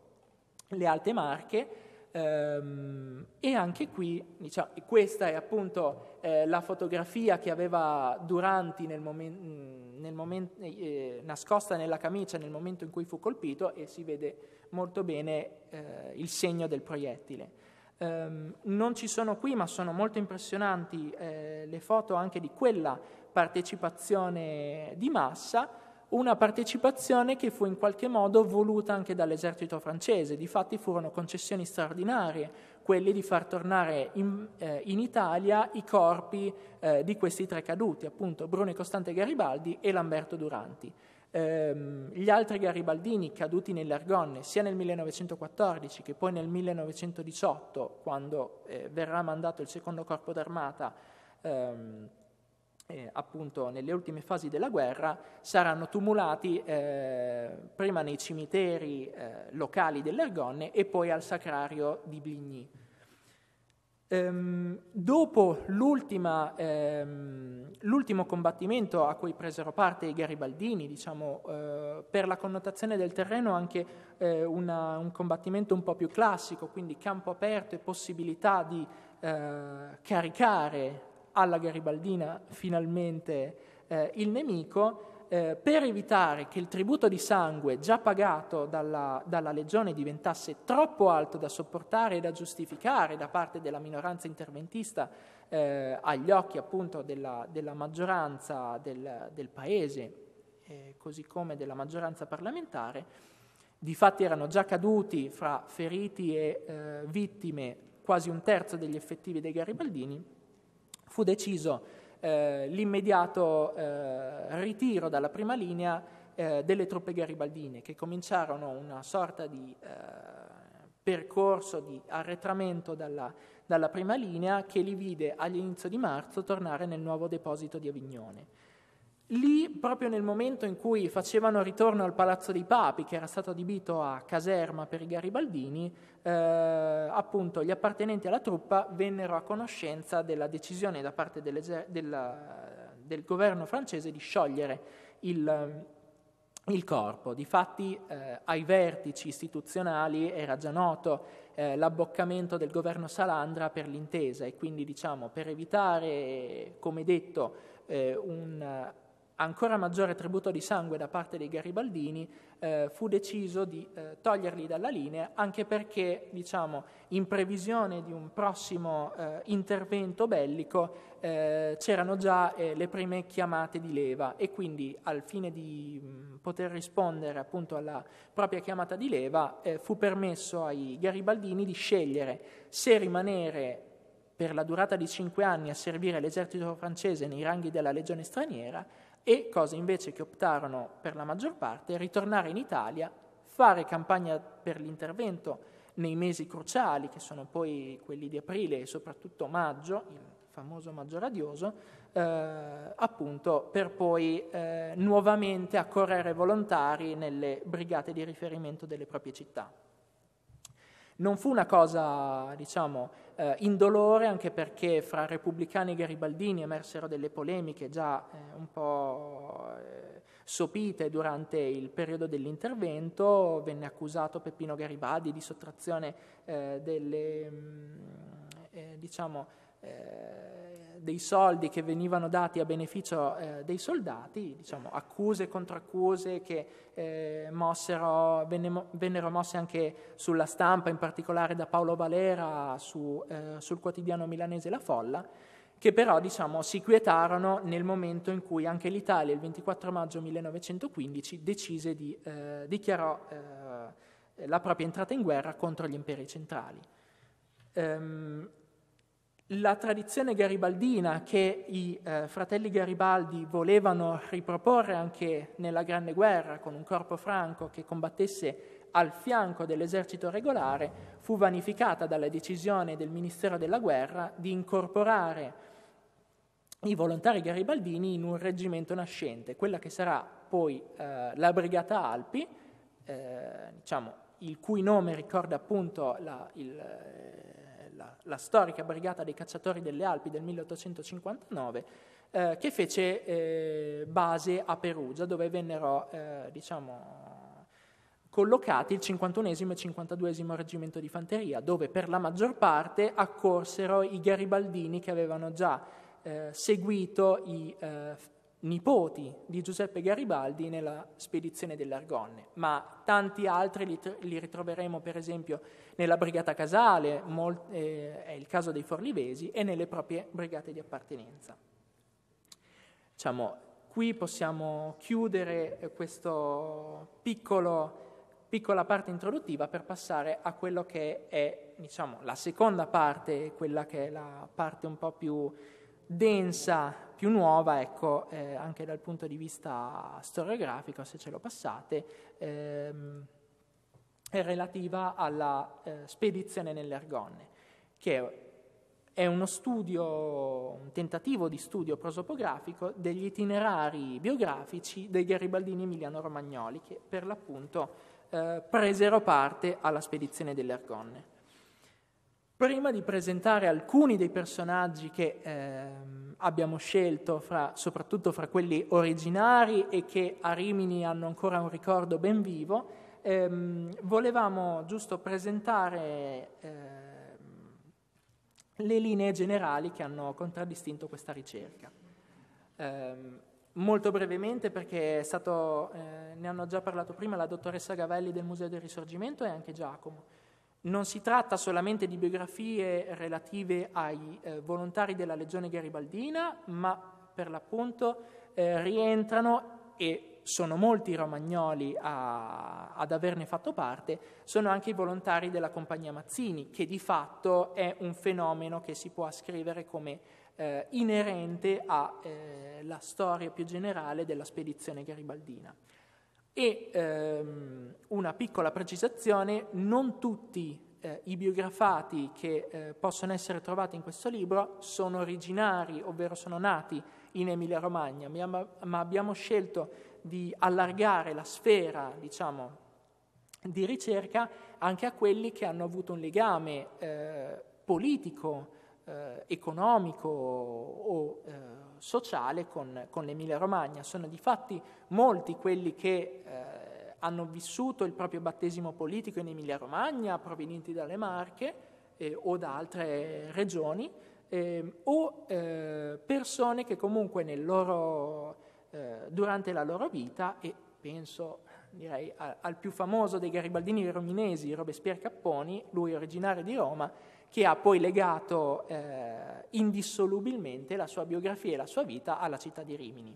le Alte Marche, ehm, e anche qui, diciamo, questa è appunto eh, la fotografia che aveva Duranti nel momen- mm, nel momen- eh, nascosta nella camicia nel momento in cui fu colpito e si vede molto bene eh, il segno del proiettile. Um, non ci sono qui, ma sono molto impressionanti eh, le foto anche di quella partecipazione di massa, una partecipazione che fu in qualche modo voluta anche dall'esercito francese. Difatti furono concessioni straordinarie quelle di far tornare in, eh, in Italia i corpi eh, di questi tre caduti, appunto Bruno e Costante Garibaldi e Lamberto Duranti ehm, gli altri garibaldini caduti nell'Argonne sia nel 1914 che poi nel 1918, quando eh, verrà mandato il secondo corpo d'armata ehm, eh, appunto nelle ultime fasi della guerra, saranno tumulati eh, prima nei cimiteri eh, locali dell'Argonne e poi al sacrario di Bligny. Ehm, dopo ehm, l'ultimo combattimento a cui presero parte i garibaldini, diciamo, eh, per la connotazione del terreno anche eh, una, un combattimento un po' più classico, quindi campo aperto e possibilità di eh, caricare alla garibaldina finalmente eh, il nemico, eh, per evitare che il tributo di sangue già pagato dalla, dalla legione diventasse troppo alto da sopportare e da giustificare da parte della minoranza interventista eh, agli occhi appunto della, della maggioranza del, del Paese, eh, così come della maggioranza parlamentare, di fatti erano già caduti fra feriti e eh, vittime quasi un terzo degli effettivi dei garibaldini, fu deciso eh, l'immediato eh, ritiro dalla prima linea eh, delle truppe garibaldine che cominciarono una sorta di eh, percorso di arretramento dalla, dalla prima linea che li vide all'inizio di marzo tornare nel nuovo deposito di Avignone. Lì, proprio nel momento in cui facevano ritorno al Palazzo dei Papi, che era stato adibito a caserma per i garibaldini, eh, appunto gli appartenenti alla truppa vennero a conoscenza della decisione da parte della, del governo francese di sciogliere il, il corpo. Difatti eh, ai vertici istituzionali era già noto eh, l'abboccamento del governo Salandra per l'intesa e quindi diciamo per evitare, come detto, eh, un ancora maggiore tributo di sangue da parte dei garibaldini, eh, fu deciso di eh, toglierli dalla linea anche perché, diciamo, in previsione di un prossimo eh, intervento bellico eh, c'erano già eh, le prime chiamate di leva e quindi al fine di mh, mm, poter rispondere appunto alla propria chiamata di leva eh, fu permesso ai garibaldini di scegliere se rimanere per la durata di cinque anni a servire l'esercito francese nei ranghi della legione straniera e cose invece che optarono per la maggior parte, ritornare in Italia, fare campagna per l'intervento nei mesi cruciali, che sono poi quelli di aprile e soprattutto maggio, il famoso maggio radioso, eh, appunto per poi eh, nuovamente accorrere volontari nelle brigate di riferimento delle proprie città. Non fu una cosa, diciamo, eh, indolore, anche perché fra repubblicani e garibaldini emersero delle polemiche già eh, un po' eh, sopite durante il periodo dell'intervento, venne accusato Peppino Garibaldi di sottrazione eh, delle, mh, mm, eh, diciamo, eh, dei soldi che venivano dati a beneficio eh, dei soldati, diciamo, accuse contro accuse che eh, mossero, venne, vennero mosse anche sulla stampa, in particolare da Paolo Valera su, eh, sul quotidiano milanese La Folla, che però diciamo, si quietarono nel momento in cui anche l'Italia, il 24 maggio 1915, decise di eh, dichiarare eh, la propria entrata in guerra contro gli imperi centrali. Um, la tradizione garibaldina che i eh, fratelli Garibaldi volevano riproporre anche nella Grande Guerra con un corpo franco che combattesse al fianco dell'esercito regolare fu vanificata dalla decisione del Ministero della Guerra di incorporare i volontari garibaldini in un reggimento nascente, quella che sarà poi eh, la Brigata Alpi, eh, diciamo, il cui nome ricorda appunto la, il, la, la storica brigata dei cacciatori delle Alpi del 1859, eh, che fece eh, base a Perugia, dove vennero eh, diciamo, collocati il 51 e 52 reggimento di fanteria, dove per la maggior parte accorsero i garibaldini che avevano già eh, seguito i eh, nipoti di Giuseppe Garibaldi nella spedizione dell'Argonne, ma tanti altri li, li ritroveremo per esempio nella Brigata Casale, molt- eh, è il caso dei Forlivesi, e nelle proprie brigate di appartenenza. Diciamo, qui possiamo chiudere eh, questa piccola parte introduttiva per passare a quello che è diciamo, la seconda parte, quella che è la parte un po' più densa più nuova, ecco, eh, anche dal punto di vista storiografico, se ce lo passate, ehm, è relativa alla eh, spedizione nelle Argonne, che è uno studio, un tentativo di studio prosopografico degli itinerari biografici dei garibaldini emiliano-romagnoli, che per l'appunto eh, presero parte alla spedizione delle Argonne prima di presentare alcuni dei personaggi che eh, abbiamo scelto, fra, soprattutto fra quelli originari e che a Rimini hanno ancora un ricordo ben vivo, ehm, volevamo giusto presentare eh, le linee generali che hanno contraddistinto questa ricerca. Eh, molto brevemente perché stato, eh, ne hanno già parlato prima la dottoressa Gavelli del Museo del Risorgimento e anche Giacomo. Non si tratta solamente di biografie relative ai eh, volontari della Legione Garibaldina, ma per l'appunto eh, rientrano e sono molti i romagnoli a, ad averne fatto parte, sono anche i volontari della Compagnia Mazzini, che di fatto è un fenomeno che si può ascrivere come eh, inerente alla eh, storia più generale della spedizione garibaldina. E ehm, una piccola precisazione, non tutti eh, i biografati che eh, possono essere trovati in questo libro sono originari, ovvero sono nati in Emilia Romagna, ma, abbiamo scelto di allargare la sfera, diciamo, di ricerca anche a quelli che hanno avuto un legame eh, politico, eh, economico o eh, sociale con, con l'Emilia Romagna. Sono di fatti molti quelli che eh, hanno vissuto il proprio battesimo politico in Emilia Romagna, provenienti dalle Marche eh, o da altre regioni, ehm, eh, o persone che comunque loro, eh, durante la loro vita, e penso direi a, al più famoso dei garibaldini rominesi, Robespierre Capponi, lui originario di Roma, che ha poi legato eh, indissolubilmente la sua biografia e la sua vita alla città di Rimini.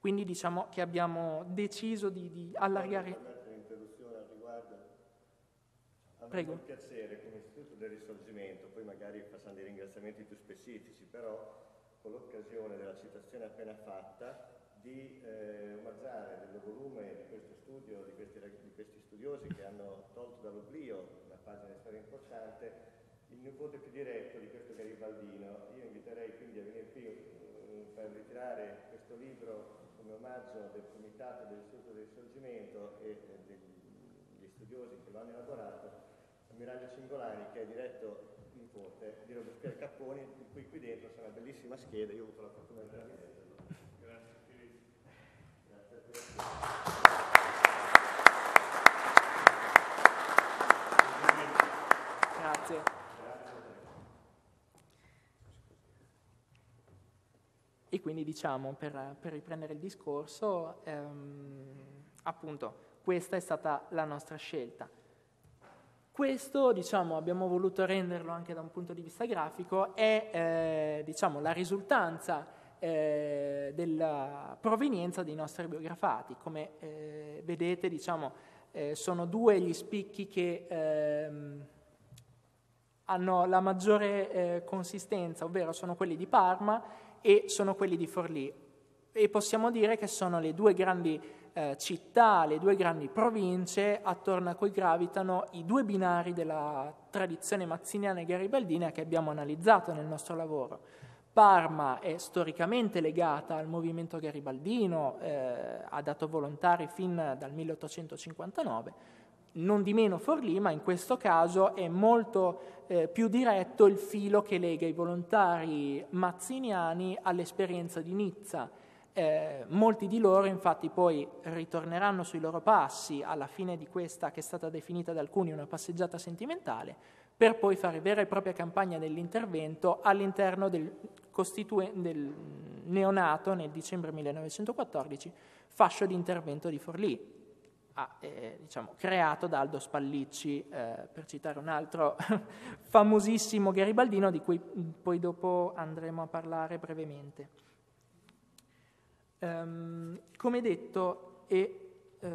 Quindi diciamo che abbiamo deciso di, di allargare... Prego. Un piacere come istituto del risorgimento, poi magari passando dei ringraziamenti più specifici, però con l'occasione della citazione appena fatta di eh, omaggiare del volume di questo studio, di questi, di questi studiosi che hanno tolto dall'oblio una pagina di storia importante, il nipote più diretto di questo Garibaldino. Io inviterei quindi a venire qui eh, per ritirare questo libro come omaggio del Comitato dell'Istituto del Risorgimento e eh, degli studiosi che lo hanno elaborato, Ammiraglio Cingolani che è diretto in nipote di Robespierre Capponi, di cui qui dentro c'è una bellissima scheda, io ho avuto la fortuna di entrare dentro. Grazie Filippo. Grazie a te. quindi diciamo, per, per riprendere il discorso, ehm, appunto, questa è stata la nostra scelta. Questo, diciamo, abbiamo voluto renderlo anche da un punto di vista grafico, è eh, diciamo, la risultanza eh, della provenienza dei nostri biografati. Come eh, vedete, diciamo, eh, sono due gli spicchi che ehm, hanno la maggiore eh, consistenza, ovvero sono quelli di Parma e sono quelli di Forlì. E possiamo dire che sono le due grandi eh, città, le due grandi province attorno a cui gravitano i due binari della tradizione mazziniana e garibaldina che abbiamo analizzato nel nostro lavoro. Parma è storicamente legata al movimento garibaldino, eh, ha dato volontari fin dal 1859 non di meno Forlì, ma in questo caso è molto eh, più diretto il filo che lega i volontari mazziniani all'esperienza di Nizza. Eh, molti di loro infatti poi ritorneranno sui loro passi alla fine di questa che è stata definita da alcuni una passeggiata sentimentale, per poi fare vera e propria campagna dell'intervento all'interno del, costitue- del neonato nel dicembre 1914 fascio di intervento di Forlì, ha eh, diciamo, creato da Aldo Spallicci, eh, per citare un altro famosissimo garibaldino di cui mm, poi dopo andremo a parlare brevemente. Um, come detto, e eh,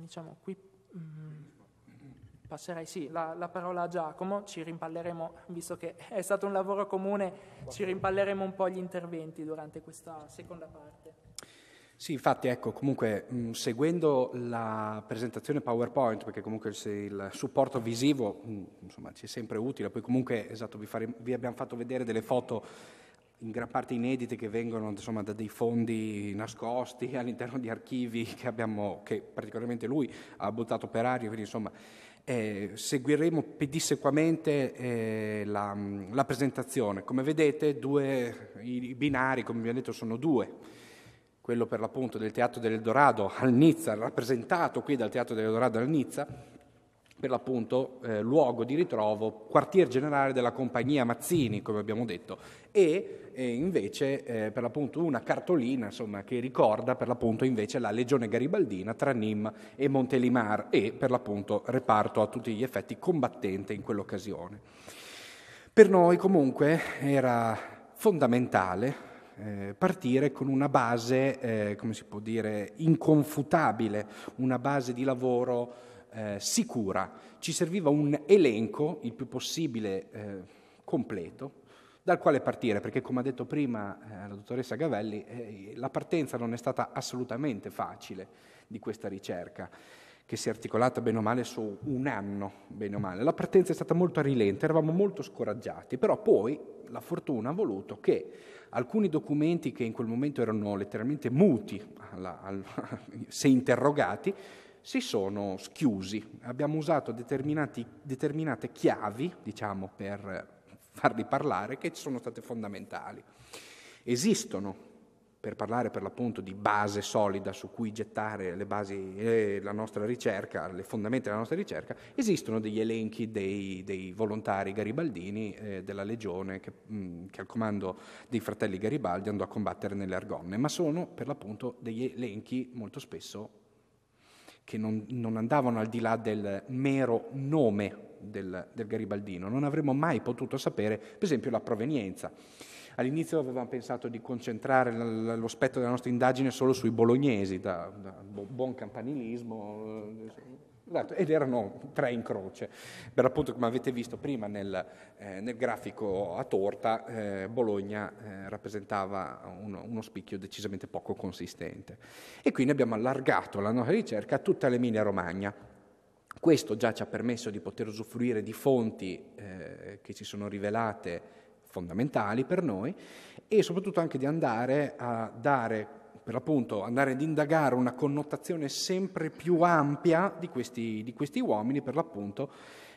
diciamo, qui mh, mm, passerei sì, la, la, parola a Giacomo, ci rimpalleremo, visto che è stato un lavoro comune, ci rimpalleremo un po' gli interventi durante questa seconda parte. Sì, infatti, ecco, comunque mh, seguendo la presentazione PowerPoint, perché comunque il, il supporto visivo mh, insomma, ci è sempre utile, poi comunque esatto, vi, fare, vi, abbiamo fatto vedere delle foto in gran parte inedite che vengono insomma, da dei fondi nascosti all'interno di archivi che, abbiamo, che particolarmente lui ha buttato per aria, quindi insomma eh, seguiremo pedissequamente eh, la, la, presentazione. Come vedete due, i binari, come vi ho detto, sono due quello per l'appunto del Teatro dell'Eldorado al Nizza, rappresentato qui dal Teatro dell'Eldorado al Nizza, per l'appunto eh, luogo di ritrovo, quartier generale della compagnia Mazzini, come abbiamo detto, e eh, invece eh, per l'appunto una cartolina insomma, che ricorda per l'appunto invece la legione garibaldina tra Nîmes e Montelimar e per l'appunto reparto a tutti gli effetti combattente in quell'occasione. Per noi comunque era fondamentale eh, partire con una base, eh, come si può dire, inconfutabile, una base di lavoro eh, sicura. Ci serviva un elenco, il più possibile eh, completo, dal quale partire, perché come ha detto prima eh, la dottoressa Gavelli, la partenza non è stata assolutamente facile di questa ricerca che si è articolata bene o male su un anno, bene o male. La partenza è stata molto a rilento, eravamo molto scoraggiati, però poi la fortuna ha voluto che alcuni documenti che in quel momento erano letteralmente muti, alla, alla, se interrogati, si sono schiusi. Abbiamo usato determinate chiavi, diciamo, per farli parlare, che sono state fondamentali. Esistono per parlare per l'appunto di base solida su cui gettare le basi, eh, la nostra ricerca, le fondamenta della nostra ricerca, esistono degli elenchi dei, dei volontari garibaldini eh, della legione che, mh, mm, che, al comando dei fratelli Garibaldi andò a combattere nelle Argonne, ma sono per l'appunto degli elenchi molto spesso che non, non andavano al di là del mero nome del, del garibaldino, non avremmo mai potuto sapere per esempio la provenienza. All'inizio avevamo pensato di concentrare lo spettro della nostra indagine solo sui bolognesi, da, da buon campanilismo, eh, esatto, ed erano tre in croce. Per appunto, come avete visto prima nel, eh, nel grafico a torta, eh, Bologna eh, rappresentava uno, uno, spicchio decisamente poco consistente. E quindi abbiamo allargato la nostra ricerca a tutta l'Emilia Romagna. Questo già ci ha permesso di poter usufruire di fonti eh, che ci sono rivelate fondamentali per noi e soprattutto anche di andare a dare, per l'appunto, andare ad indagare una connotazione sempre più ampia di questi, di questi uomini, per l'appunto,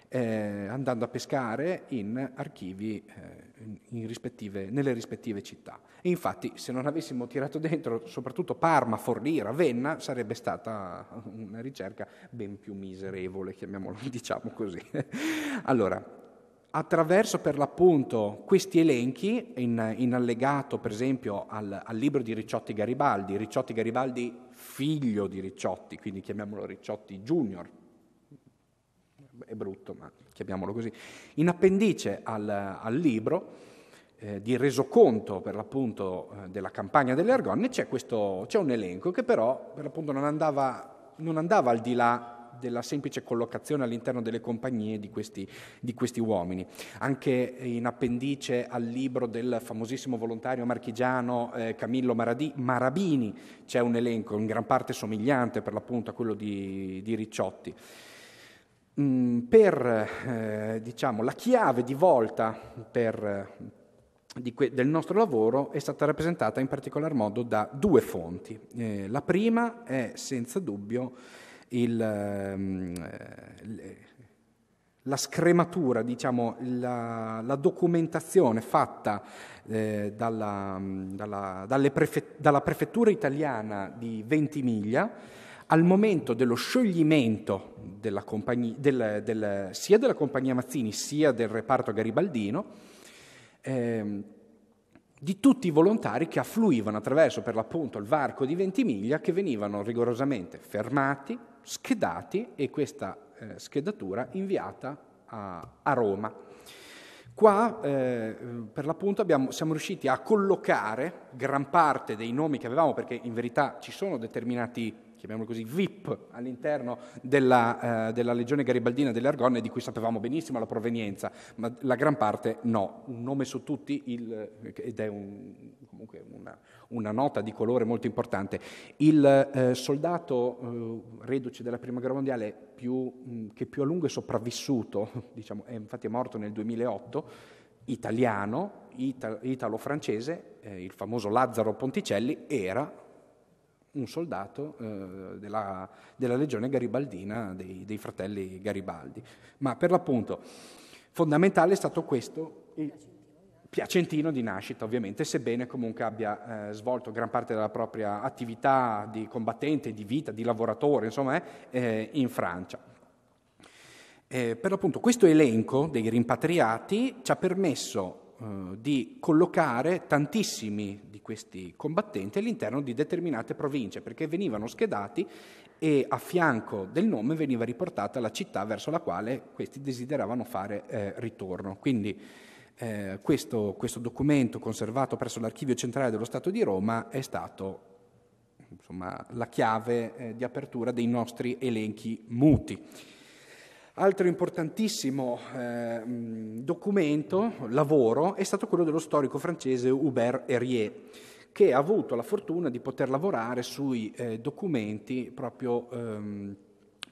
eh, andando a pescare in archivi eh, in rispettive, nelle rispettive città. E infatti se non avessimo tirato dentro soprattutto Parma, Forlì, Ravenna, sarebbe stata una ricerca ben più miserevole, chiamiamola diciamo così. allora, attraverso per l'appunto questi elenchi, in, in allegato per esempio al, al, libro di Ricciotti Garibaldi, Ricciotti Garibaldi figlio di Ricciotti, quindi chiamiamolo Ricciotti Junior, è brutto ma chiamiamolo così, in appendice al, al libro eh, di resoconto per l'appunto eh, della campagna delle Argonne c'è, questo, c'è un elenco che però per l'appunto non andava, non andava al di là della semplice collocazione all'interno delle compagnie di questi, di questi uomini. Anche in appendice al libro del famosissimo volontario marchigiano eh, Camillo Maradì, Marabini c'è un elenco in gran parte somigliante per l'appunto a quello di, di Ricciotti. Mm, per eh, diciamo, la chiave di volta per, di que- del nostro lavoro è stata rappresentata in particolar modo da due fonti. Eh, la prima è senza dubbio il, ehm, la scrematura, diciamo, la, la documentazione fatta eh, dalla, dalla, prefet- dalla prefettura italiana di Ventimiglia al momento dello scioglimento della compagni- del, del, sia della compagnia Mazzini sia del reparto garibaldino, eh, di tutti i volontari che affluivano attraverso per l'appunto il varco di Ventimiglia, che venivano rigorosamente fermati, schedati e questa eh, schedatura inviata a, a Roma. Qua eh, per l'appunto abbiamo, siamo riusciti a collocare gran parte dei nomi che avevamo, perché in verità ci sono determinati, chiamiamolo così, VIP all'interno della, eh, della legione garibaldina delle Argonne di cui sapevamo benissimo la provenienza, ma la gran parte no. Un nome su tutti il, eh, ed è un, comunque una, una nota di colore molto importante. Il eh, soldato eh, reduce della Prima Guerra Mondiale più, mh, mm, che più a lungo è sopravvissuto, diciamo, è, infatti è morto nel 2008, italiano, italo-francese, eh, il famoso Lazzaro Ponticelli, era un soldato eh, della, della, legione garibaldina dei, dei, fratelli Garibaldi. Ma per l'appunto fondamentale è stato questo, il, piacentino di nascita ovviamente, sebbene comunque abbia eh, svolto gran parte della propria attività di combattente, di vita, di lavoratore, insomma, eh, eh in Francia. Eh, per l'appunto questo elenco dei rimpatriati ci ha permesso eh, di collocare tantissimi di questi combattenti all'interno di determinate province, perché venivano schedati e a fianco del nome veniva riportata la città verso la quale questi desideravano fare eh, ritorno. Quindi eh, questo, questo, documento conservato presso l'Archivio Centrale dello Stato di Roma è stato insomma, la chiave eh, di apertura dei nostri elenchi muti. Altro importantissimo eh, documento, lavoro, è stato quello dello storico francese Hubert Herrier, che ha avuto la fortuna di poter lavorare sui eh, documenti proprio ehm,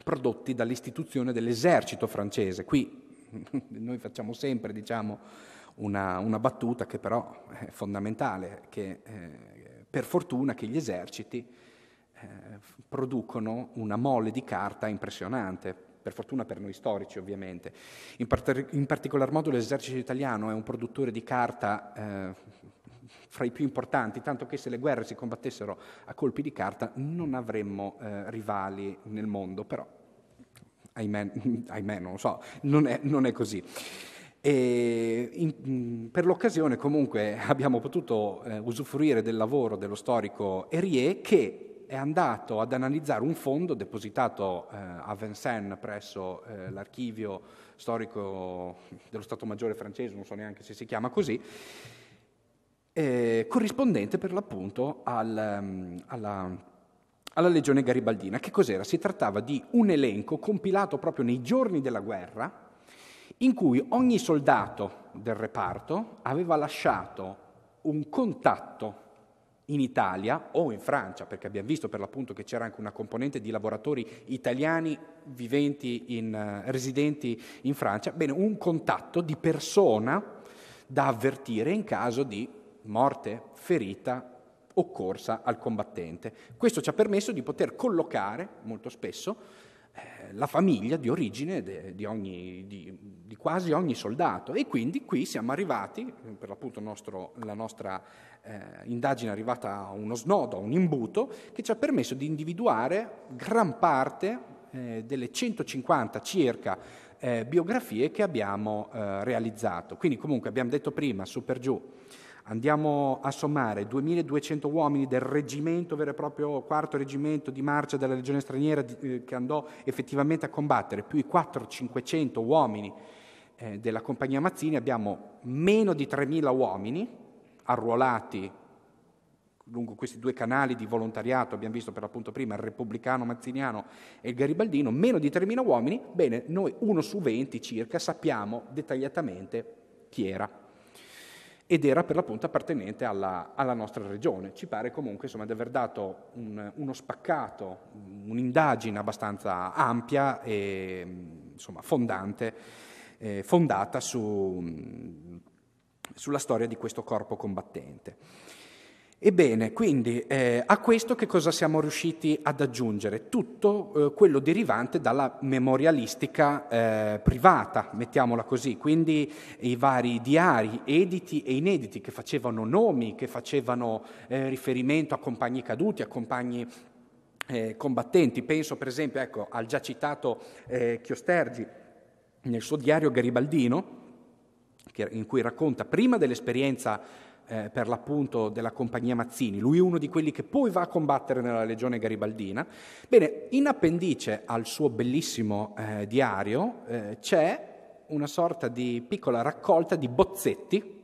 prodotti dall'istituzione dell'esercito francese. Qui noi facciamo sempre, diciamo, una, una battuta che però è fondamentale, che eh, per fortuna che gli eserciti eh, producono una mole di carta impressionante, per fortuna per noi storici ovviamente. In, part- in particolar modo l'esercito italiano è un produttore di carta eh, fra i più importanti, tanto che se le guerre si combattessero a colpi di carta non avremmo eh, rivali nel mondo, però ahimè, ahimè non lo so, non è, non è così. In, per l'occasione comunque abbiamo potuto eh, usufruire del lavoro dello storico Erie che è andato ad analizzare un fondo depositato eh, a Vincennes presso eh, l'archivio storico dello Stato Maggiore francese, non so neanche se si chiama così, eh, corrispondente per l'appunto al, alla alla legione garibaldina. Che cos'era? Si trattava di un elenco compilato proprio nei giorni della guerra, in cui ogni soldato del reparto aveva lasciato un contatto in Italia o in Francia, perché abbiamo visto per l'appunto che c'era anche una componente di lavoratori italiani viventi in, uh, residenti in Francia, bene, un contatto di persona da avvertire in caso di morte, ferita o corsa al combattente. Questo ci ha permesso di poter collocare molto spesso eh, la famiglia di origine de, di, ogni, di, di, quasi ogni soldato. E quindi qui siamo arrivati, per l'appunto nostro, la nostra eh, indagine è arrivata a uno snodo, a un imbuto, che ci ha permesso di individuare gran parte eh, delle 150 circa eh, biografie che abbiamo eh, realizzato. Quindi comunque abbiamo detto prima, su per giù, Andiamo a sommare 2200 uomini del reggimento, vero e proprio quarto reggimento di marcia della legione straniera eh, che andò effettivamente a combattere, più i 400-500 uomini eh, della compagnia Mazzini, abbiamo meno di 3000 uomini arruolati lungo questi due canali di volontariato, abbiamo visto per l'appunto prima il repubblicano mazziniano e il garibaldino, meno di 3.000 uomini, bene, noi uno su 20 circa sappiamo dettagliatamente chi era ed era per l'appunto appartenente alla, alla nostra regione. Ci pare comunque insomma, di aver dato un, uno spaccato, un'indagine abbastanza ampia e insomma, fondante, eh, fondata su, sulla storia di questo corpo combattente. Ebbene, quindi eh, a questo che cosa siamo riusciti ad aggiungere? Tutto eh, quello derivante dalla memorialistica eh, privata, mettiamola così, quindi i vari diari editi e inediti che facevano nomi, che facevano eh, riferimento a compagni caduti, a compagni eh, combattenti. Penso per esempio ecco, al già citato eh, Chiostergi nel suo diario Garibaldino, che, in cui racconta prima dell'esperienza eh, per l'appunto della compagnia Mazzini, lui è uno di quelli che poi va a combattere nella legione garibaldina, bene, in appendice al suo bellissimo eh, diario eh, c'è una sorta di piccola raccolta di bozzetti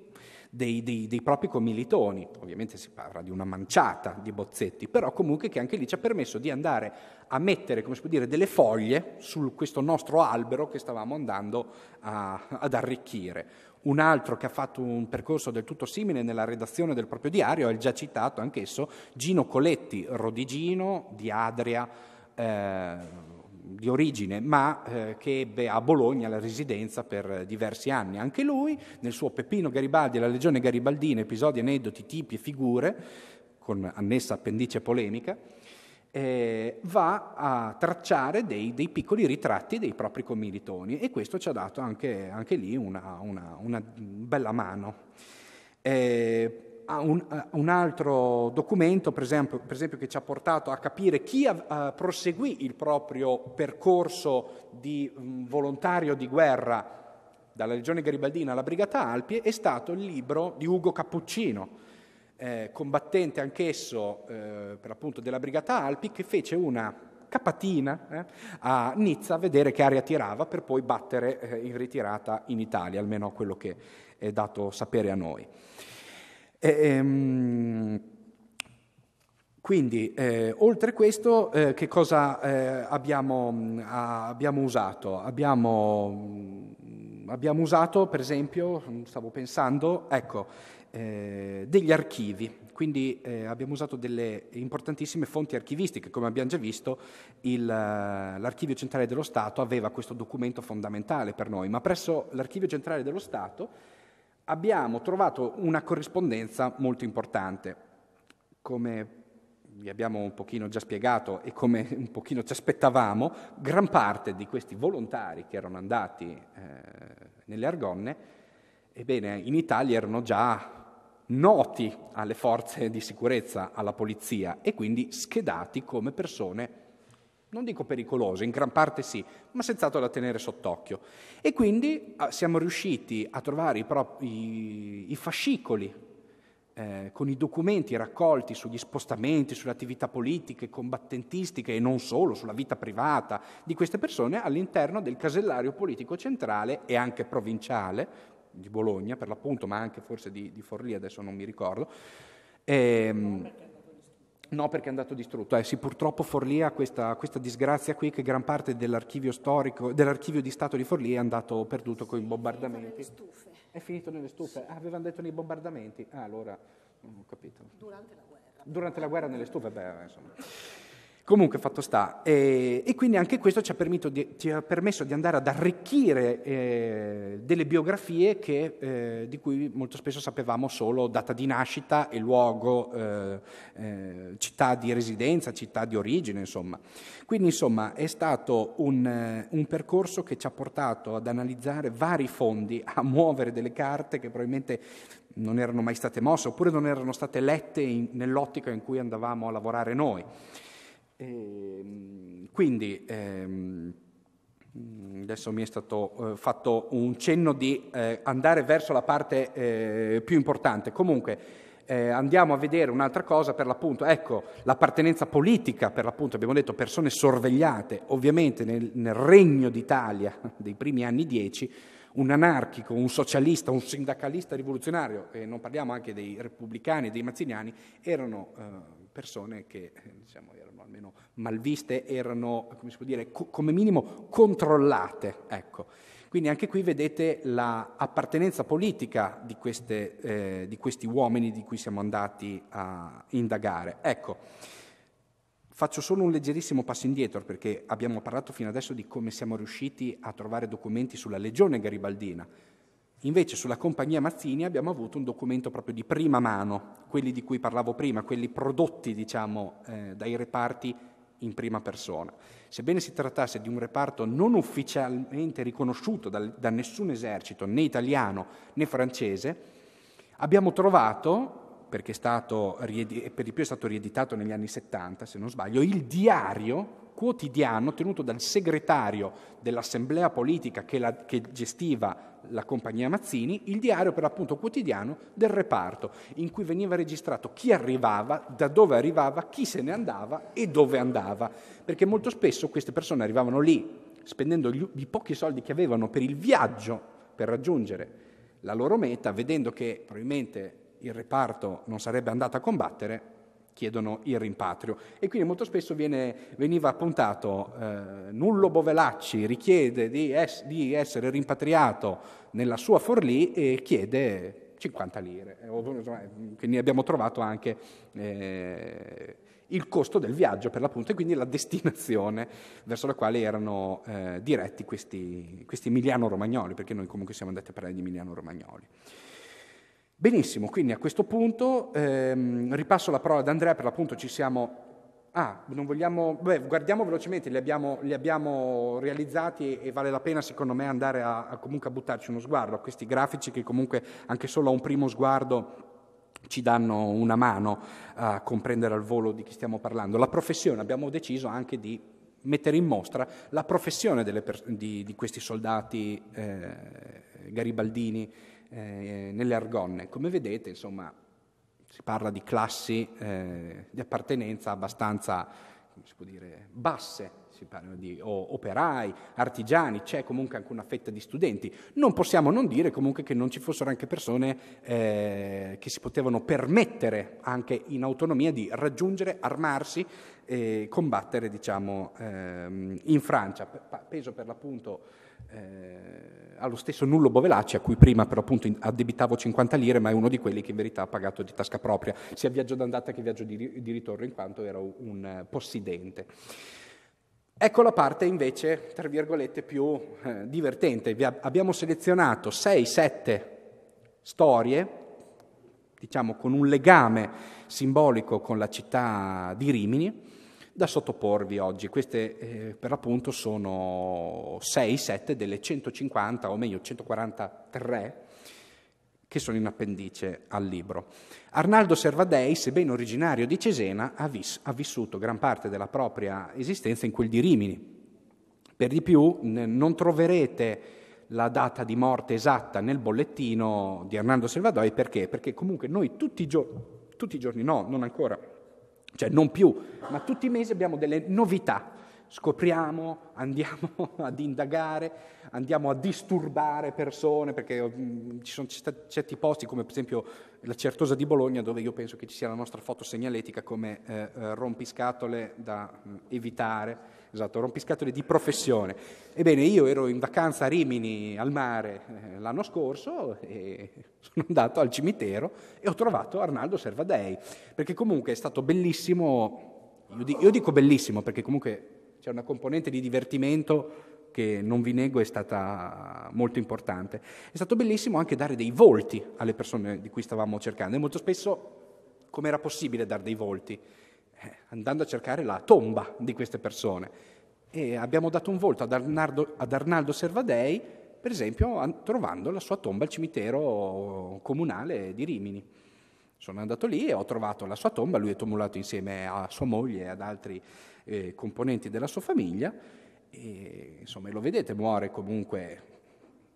dei, dei, dei, propri commilitoni. Ovviamente si parla di una manciata di bozzetti, però comunque che anche lì ci ha permesso di andare a mettere, come si può dire, delle foglie su questo nostro albero che stavamo andando a, ad arricchire. Un altro che ha fatto un percorso del tutto simile nella redazione del proprio diario è il già citato anch'esso Gino Coletti, rodigino di Adria. Eh, di origine, ma eh, che ebbe a Bologna la residenza per diversi anni. Anche lui, nel suo Peppino Garibaldi e la Legione Garibaldina, episodi, aneddoti, tipi e figure, con annessa appendice polemica, eh, va a tracciare dei, dei, piccoli ritratti dei propri commilitoni e questo ci ha dato anche, anche lì una, una, una, bella mano. Eh, un, eh, un, altro documento, per esempio, per esempio, che ci ha portato a capire chi uh, proseguì il proprio percorso di um, volontario di guerra dalla Legione Garibaldina alla Brigata Alpi, è stato il libro di Ugo Cappuccino, eh, combattente anch'esso eh, per appunto della Brigata Alpi, che fece una capatina eh, a Nizza a vedere che aria tirava per poi battere eh, in ritirata in Italia, almeno quello che è dato sapere a noi. E, ehm, quindi, eh, oltre questo, eh, che cosa eh, abbiamo, mh, mm, abbiamo, usato? Abbiamo, mh, mm, abbiamo, usato, per esempio, mm, stavo pensando, ecco, eh, degli archivi. Quindi eh, abbiamo usato delle importantissime fonti archivistiche, come abbiamo già visto, il, eh, l'archivio centrale dello Stato aveva questo documento fondamentale per noi, ma presso l'archivio centrale dello Stato abbiamo trovato una corrispondenza molto importante. Come vi abbiamo un pochino già spiegato e come un pochino ci aspettavamo, gran parte di questi volontari che erano andati eh, nelle Argonne, ebbene in Italia erano già noti alle forze di sicurezza, alla polizia e quindi schedati come persone, non dico pericolose, in gran parte sì, ma senz'altro da tenere sott'occhio. E quindi ah, siamo riusciti a trovare i, propri, i fascicoli eh, con i documenti raccolti sugli spostamenti, sulle attività politiche, combattentistiche e non solo, sulla vita privata di queste persone all'interno del casellario politico centrale e anche provinciale di Bologna per l'appunto, ma anche forse di, di Forlì, adesso non mi ricordo. Ehm, No, perché è andato distrutto. Eh, sì, purtroppo Forlì ha questa, questa, disgrazia qui che gran parte dell'archivio storico, dell'archivio di Stato di Forlì è andato perduto sì, con i bombardamenti. È finito nelle stufe. È finito nelle stufe. Ah, avevano detto nei bombardamenti. Ah, allora, non ho capito. Durante la guerra. Durante la guerra nelle stufe, beh, insomma. Comunque, fatto sta, eh, e quindi anche questo ci ha, di, ci ha, permesso di andare ad arricchire eh, delle biografie che, eh, di cui molto spesso sapevamo solo data di nascita e luogo, eh, eh, città di residenza, città di origine, insomma. Quindi, insomma, è stato un, eh, un percorso che ci ha portato ad analizzare vari fondi, a muovere delle carte che probabilmente non erano mai state mosse oppure non erano state lette in, nell'ottica in cui andavamo a lavorare noi. E, ehm, quindi ehm, mm, adesso mi è stato eh, fatto un cenno di eh, andare verso la parte eh, più importante. Comunque eh, andiamo a vedere un'altra cosa per l'appunto, ecco, l'appartenenza politica per l'appunto, abbiamo detto persone sorvegliate, ovviamente nel, nel Regno d'Italia dei primi anni dieci, un anarchico, un socialista, un sindacalista rivoluzionario, e non parliamo anche dei repubblicani dei mazziniani, erano eh, persone che eh, diciamo, almeno malviste, erano, come si può dire, co- come minimo controllate. Ecco. Quindi anche qui vedete l'appartenenza la politica di, queste, eh, di, questi uomini di cui siamo andati a indagare. Ecco, faccio solo un leggerissimo passo indietro perché abbiamo parlato fino adesso di come siamo riusciti a trovare documenti sulla legione garibaldina. Invece sulla compagnia Mazzini abbiamo avuto un documento proprio di prima mano, quelli di cui parlavo prima, quelli prodotti diciamo, eh, dai reparti in prima persona. Sebbene si trattasse di un reparto non ufficialmente riconosciuto da, da nessun esercito, né italiano né francese, abbiamo trovato, perché è stato, per di più è stato rieditato negli anni 70 se non sbaglio, il diario quotidiano tenuto dal segretario dell'assemblea politica che, la, che, gestiva la compagnia Mazzini, il diario per l'appunto quotidiano del reparto, in cui veniva registrato chi arrivava, da dove arrivava, chi se ne andava e dove andava, perché molto spesso queste persone arrivavano lì, spendendo gli, i pochi soldi che avevano per il viaggio, per raggiungere la loro meta, vedendo che probabilmente il reparto non sarebbe andato a combattere, chiedono il rimpatrio. E quindi molto spesso viene, veniva appuntato eh, Nullo Bovelacci richiede di, es, di, essere rimpatriato nella sua forlì e chiede 50 lire. Eh, eh, quindi abbiamo trovato anche eh, il costo del viaggio per l'appunto e quindi la destinazione verso la quale erano eh, diretti questi, questi Emiliano-Romagnoli, perché noi comunque siamo andati a parlare di Emiliano-Romagnoli. Benissimo, quindi a questo punto ehm, ripasso la parola ad Andrea, per l'appunto ci siamo... Ah, non vogliamo... Beh, guardiamo velocemente, li abbiamo, li abbiamo realizzati e, vale la pena secondo me andare a, a, comunque a buttarci uno sguardo a questi grafici che comunque anche solo a un primo sguardo ci danno una mano a comprendere al volo di chi stiamo parlando. La professione, abbiamo deciso anche di mettere in mostra la professione delle, di, di, questi soldati eh, garibaldini eh, nelle argonne. Come vedete, insomma, si parla di classi eh, di appartenenza abbastanza, come si può dire, basse, si parla di operai, artigiani, c'è comunque anche una fetta di studenti. Non possiamo non dire comunque che non ci fossero anche persone eh, che si potevano permettere anche in autonomia di raggiungere, armarsi e combattere diciamo, ehm, in Francia. P- peso per l'appunto eh, allo stesso Nullo Bovelacci, a cui prima per appunto addebitavo 50 lire, ma è uno di quelli che in verità ha pagato di tasca propria, sia viaggio d'andata che viaggio di, di ritorno, in quanto era un eh, possidente. Ecco la parte invece, tra virgolette, più eh, divertente. Vi abbiamo selezionato 6-7 storie, diciamo con un legame simbolico con la città di Rimini, da sottoporvi oggi. Queste eh, per l'appunto sono 6-7 delle 150, o meglio 143, che sono in appendice al libro. Arnaldo Servadei, sebbene originario di Cesena, ha, vis- ha vissuto gran parte della propria esistenza in quel di Rimini. Per di più n- non troverete la data di morte esatta nel bollettino di Arnaldo Servadei perché? Perché comunque noi tutti i giorni, tutti i giorni no, non ancora, cioè non più, ma tutti i mesi abbiamo delle novità. Scopriamo, andiamo ad indagare, andiamo a disturbare persone, perché mm, ci sono certi posti, come per esempio la Certosa di Bologna, dove io penso che ci sia la nostra foto segnaletica come eh, eh, rompiscatole da mm, evitare esatto, rompiscatole di professione. Ebbene, io ero in vacanza a Rimini, al mare, eh, l'anno scorso e sono andato al cimitero e ho trovato Arnaldo Servadei, perché comunque è stato bellissimo, io dico bellissimo perché comunque c'è una componente di divertimento che non vi nego è stata molto importante. È stato bellissimo anche dare dei volti alle persone di cui stavamo cercando e molto spesso come era possibile dare dei volti? Eh, andando a cercare la tomba di queste persone. E abbiamo dato un volto ad Arnaldo, ad Arnaldo Servadei, per esempio, trovando la sua tomba al cimitero comunale di Rimini. Sono andato lì e ho trovato la sua tomba, lui è tumulato insieme a sua moglie e ad altri eh, componenti della sua famiglia. E, insomma, lo vedete, muore comunque,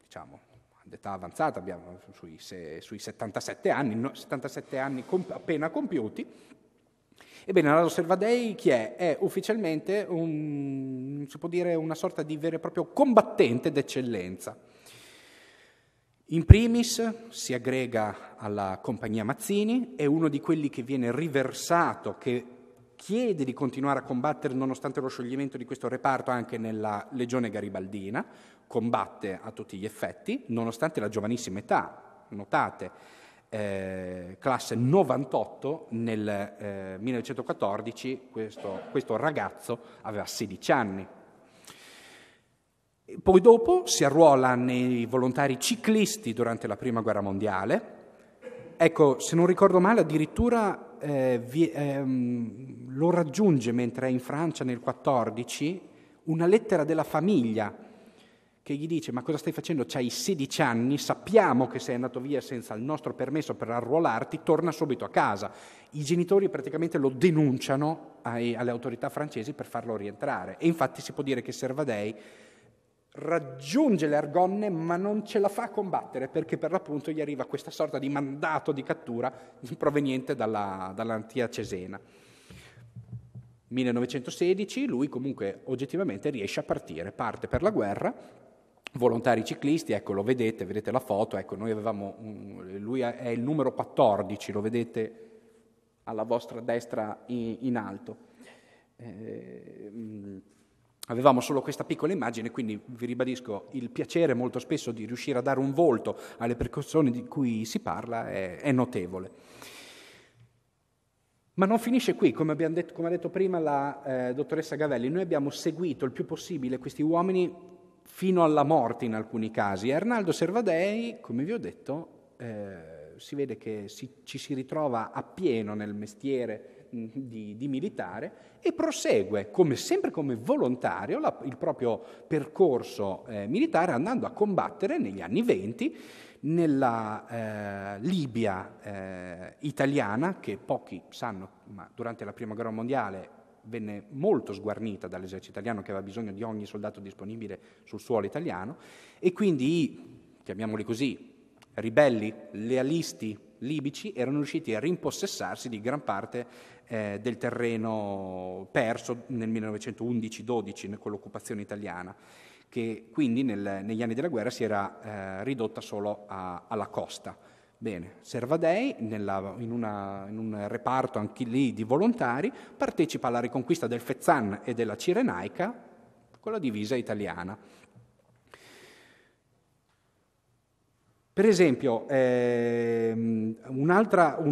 diciamo, ad età avanzata, abbiamo sui, sui 77 anni, 77 anni comp- appena compiuti Ebbene, la Roserva Dei chi è? È ufficialmente un, si può dire una sorta di vero e proprio combattente d'eccellenza. In primis si aggrega alla compagnia Mazzini, è uno di quelli che viene riversato, che chiede di continuare a combattere nonostante lo scioglimento di questo reparto anche nella legione garibaldina, combatte a tutti gli effetti, nonostante la giovanissima età, notate, eh, classe 98, nel eh, 1914 questo, questo, ragazzo aveva 16 anni. Poi dopo si arruola nei volontari ciclisti durante la Prima Guerra Mondiale. Ecco, se non ricordo male, addirittura eh, vi, ehm, lo raggiunge mentre è in Francia nel 14 una lettera della famiglia che gli dice ma cosa stai facendo? C'hai 16 anni, sappiamo che sei andato via senza il nostro permesso per arruolarti, torna subito a casa. I genitori praticamente lo denunciano ai, alle autorità francesi per farlo rientrare e infatti si può dire che Servadei raggiunge le Argonne ma non ce la fa a combattere perché per l'appunto gli arriva questa sorta di mandato di cattura proveniente dalla, dall'antia Cesena. 1916 lui comunque oggettivamente riesce a partire, parte per la guerra volontari ciclisti, ecco lo vedete, vedete la foto, ecco noi avevamo, un, lui è il numero 14, lo vedete alla vostra destra in, in alto. Eh, avevamo solo questa piccola immagine, quindi vi ribadisco, il piacere molto spesso di riuscire a dare un volto alle percussioni di cui si parla è, è notevole. Ma non finisce qui, come, detto, come ha detto prima la eh, dottoressa Gavelli, noi abbiamo seguito il più possibile questi uomini fino alla morte in alcuni casi. Arnaldo Servadei, come vi ho detto, eh, si vede che si, ci si ritrova appieno nel mestiere mm, di, di militare e prosegue come, sempre come volontario la, il proprio percorso eh, militare andando a combattere negli anni venti nella eh, Libia eh, italiana, che pochi sanno, ma durante la Prima Guerra Mondiale venne molto sguarnita dall'esercito italiano che aveva bisogno di ogni soldato disponibile sul suolo italiano e quindi i, chiamiamoli così, ribelli lealisti libici erano riusciti a rimpossessarsi di gran parte eh, del terreno perso nel 1911-12 con l'occupazione italiana che quindi nel, negli anni della guerra si era eh, ridotta solo a, alla costa Bene, Servadei, nella, in, una, in, un reparto anche lì di volontari, partecipa alla riconquista del Fezzan e della Cirenaica con la divisa italiana. Per esempio, ehm, un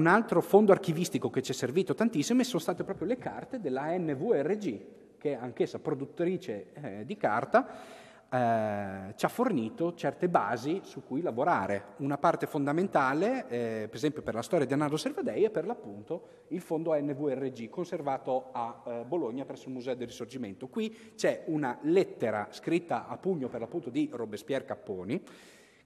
altro fondo archivistico che ci è servito tantissimo sono state proprio le carte della NVRG, che è anch'essa produttrice eh, di carta, eh, ci ha fornito certe basi su cui lavorare. Una parte fondamentale, eh, per esempio per la storia di Leonardo Servadei, è per l'appunto il fondo NVRG conservato a eh, Bologna presso il Museo del Risorgimento. Qui c'è una lettera scritta a pugno per l'appunto di Robespierre Capponi,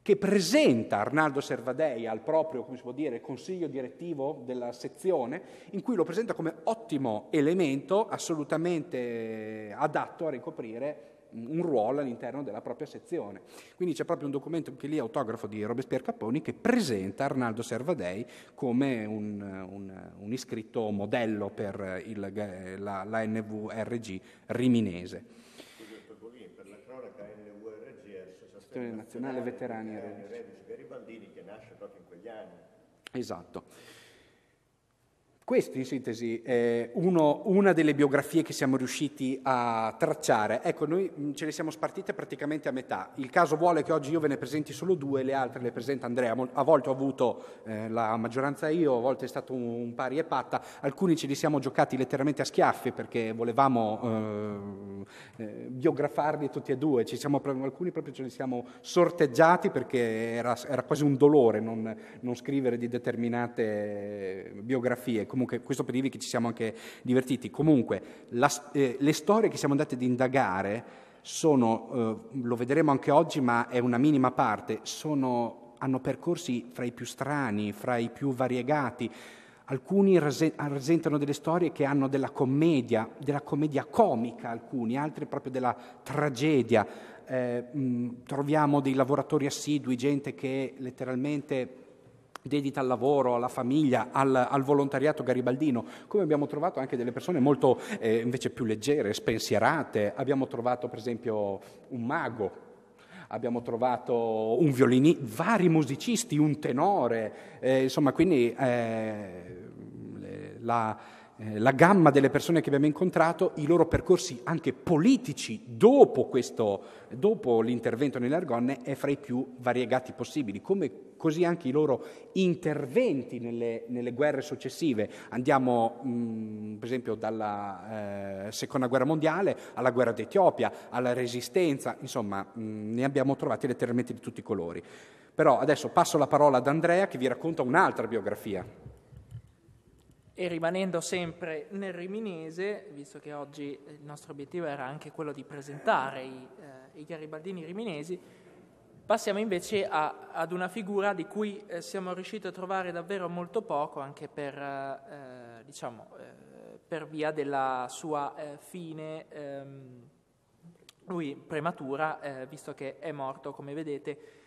che presenta Arnaldo Servadei al proprio, come si può dire, consiglio direttivo della sezione, in cui lo presenta come ottimo elemento assolutamente eh, adatto a ricoprire un ruolo all'interno della propria sezione. Quindi c'è proprio un documento che lì è autografo di Robespierre Caponi che presenta Arnaldo Servadei come un, un, un iscritto modello per il, la, la NVRG riminese. Per la cronaca NVRG è Associazione Nazionale Veterani Eredici per che nasce proprio in quegli anni. Esatto. Questo in sintesi è uno, una delle biografie che siamo riusciti a tracciare. Ecco, noi mm, ce ne siamo spartite praticamente a metà. Il caso vuole che oggi io ve ne presenti solo due, le altre le presenta Andrea. A volte ho avuto eh, la maggioranza io, a volte è stato un, un, pari e patta. Alcuni ce li siamo giocati letteralmente a schiaffi perché volevamo eh, eh, biografarli tutti e due. Siamo, alcuni proprio ce li siamo sorteggiati perché era, era quasi un dolore non, non scrivere di determinate biografie comunque questo per dirvi che ci siamo anche divertiti. Comunque la, eh, le storie che siamo andate ad indagare sono, eh, lo vedremo anche oggi, ma è una minima parte, sono, hanno percorsi fra i più strani, fra i più variegati. Alcuni presentano delle storie che hanno della commedia, della commedia comica alcuni, altri proprio della tragedia. Eh, mh, troviamo dei lavoratori assidui, gente che letteralmente dedita al lavoro, alla famiglia, al, al volontariato garibaldino, come abbiamo trovato anche delle persone molto eh, invece più leggere, spensierate, abbiamo trovato per esempio un mago, abbiamo trovato un violinista, vari musicisti, un tenore, eh, insomma quindi eh, la eh, la gamma delle persone che abbiamo incontrato, i loro percorsi anche politici dopo, questo, dopo l'intervento nelle Argonne è fra i più variegati possibili, come così anche i loro interventi nelle, nelle guerre successive. Andiamo mh, mm, per esempio dalla eh, Seconda Guerra Mondiale alla Guerra d'Etiopia, alla Resistenza, insomma mh, mm, ne abbiamo trovati letteralmente di tutti i colori. Però adesso passo la parola ad Andrea che vi racconta un'altra biografia. E rimanendo sempre nel riminese, visto che oggi il nostro obiettivo era anche quello di presentare i, eh, i garibaldini riminesi, passiamo invece a, ad una figura di cui eh, siamo riusciti a trovare davvero molto poco, anche per, eh, diciamo, eh, per via della sua eh, fine, ehm, lui prematura, eh, visto che è morto, come vedete,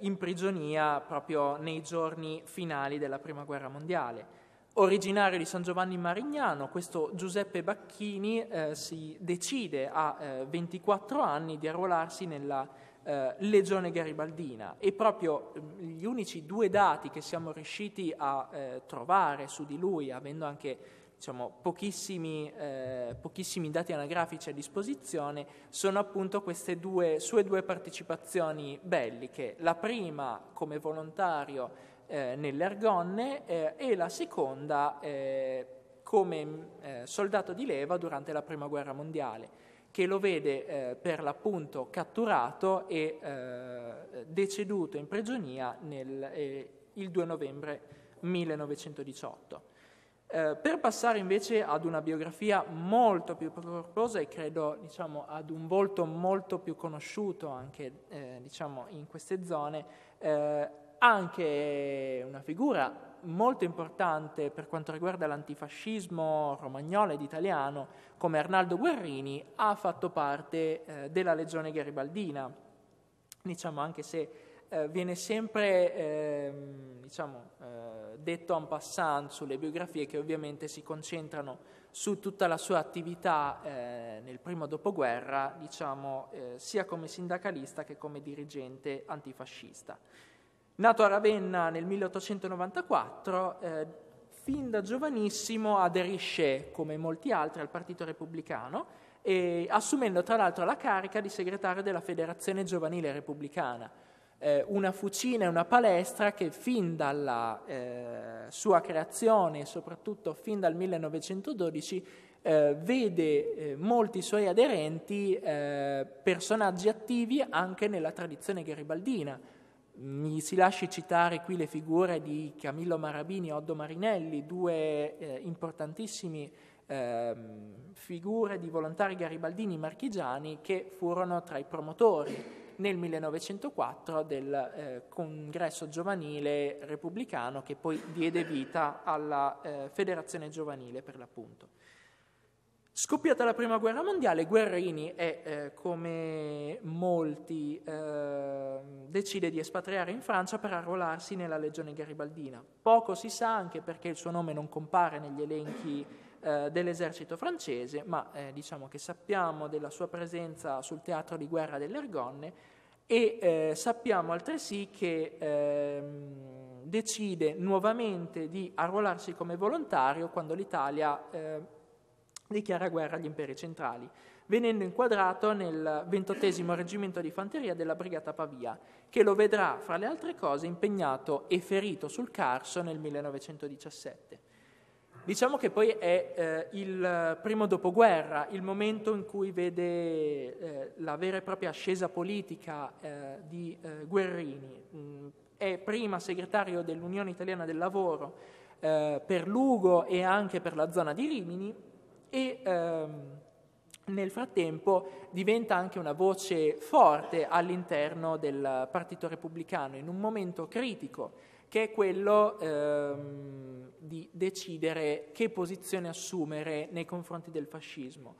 in prigionia proprio nei giorni finali della Prima Guerra Mondiale. Originario di San Giovanni Marignano, questo Giuseppe Bacchini eh, si decide a eh, 24 anni di arruolarsi nella eh, Legione Garibaldina e proprio mm, gli unici due dati che siamo riusciti a eh, trovare su di lui, avendo anche diciamo, pochissimi, eh, pochissimi, dati anagrafici a disposizione, sono appunto queste due, sue due partecipazioni belliche. La prima come volontario eh, nelle Argonne eh, e la seconda eh, come mm, eh, soldato di leva durante la Prima Guerra Mondiale, che lo vede eh, per l'appunto catturato e deceduto in prigionia nel, il 2 novembre 1918. Eh, per passare invece ad una biografia molto più corposa e credo diciamo, ad un volto molto più conosciuto anche eh, diciamo, in queste zone, eh, anche una figura molto importante per quanto riguarda l'antifascismo romagnolo ed italiano, come Arnaldo Guerrini, ha fatto parte eh, della legione garibaldina. Diciamo, anche se eh, viene sempre ehm, diciamo, eh, diciamo, detto en passant sulle biografie che ovviamente si concentrano su tutta la sua attività eh, nel primo dopoguerra, diciamo, eh, sia come sindacalista che come dirigente antifascista. Nato a Ravenna nel 1894, eh, fin da giovanissimo aderisce, come molti altri, al Partito Repubblicano, e, assumendo tra l'altro la carica di segretario della Federazione Giovanile Repubblicana, eh, una fucina e una palestra che fin dalla eh, sua creazione, soprattutto fin dal 1912, eh, vede eh, molti suoi aderenti eh, personaggi attivi anche nella tradizione garibaldina mi si lasci citare qui le figure di Camillo Marabini e Oddo Marinelli, due eh, importantissime eh, figure di volontari garibaldini marchigiani che furono tra i promotori nel 1904 del eh, congresso giovanile repubblicano che poi diede vita alla eh, Federazione Giovanile per l'appunto. Scoppiata la prima guerra mondiale, Guerrini è, eh, come molti, eh, decide di espatriare in Francia per arruolarsi nella legione garibaldina. Poco si sa anche perché il suo nome non compare negli elenchi eh, dell'esercito francese, ma eh, diciamo che sappiamo della sua presenza sul teatro di guerra dell'Ergonne Ergonne e eh, sappiamo altresì che ehm, decide nuovamente di arruolarsi come volontario quando l'Italia ehm, dichiara guerra agli imperi centrali, venendo inquadrato nel 28 Reggimento di Fanteria della Brigata Pavia, che lo vedrà, fra le altre cose, impegnato e ferito sul Carso nel 1917. Diciamo che poi è eh, il primo dopoguerra, il momento in cui vede eh, la vera e propria ascesa politica eh, di eh, Guerrini. Mm, è prima segretario dell'Unione Italiana del Lavoro eh, per Lugo e anche per la zona di Rimini e ehm, nel frattempo diventa anche una voce forte all'interno del Partito Repubblicano in un momento critico che è quello ehm, di decidere che posizione assumere nei confronti del fascismo.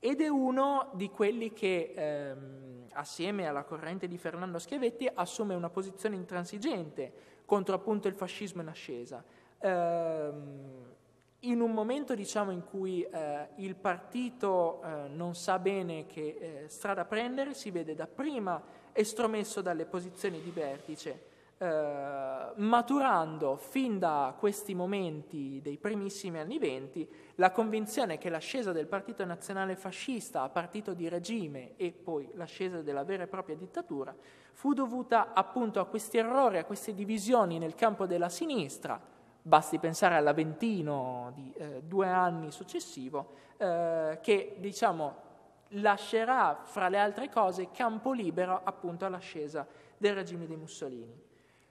Ed è uno di quelli che, ehm, assieme alla corrente di Fernando Schiavetti, assume una posizione intransigente contro appunto il fascismo in ascesa. Ehm, in un momento diciamo, in cui eh, il partito eh, non sa bene che eh, strada prendere, si vede dapprima estromesso dalle posizioni di vertice, eh, maturando fin da questi momenti dei primissimi anni venti la convinzione che l'ascesa del partito nazionale fascista a partito di regime e poi l'ascesa della vera e propria dittatura fu dovuta appunto a questi errori, a queste divisioni nel campo della sinistra, Basti pensare all'Aventino di eh, due anni successivo, eh, che diciamo, lascerà, fra le altre cose, campo libero appunto all'ascesa del regime di Mussolini.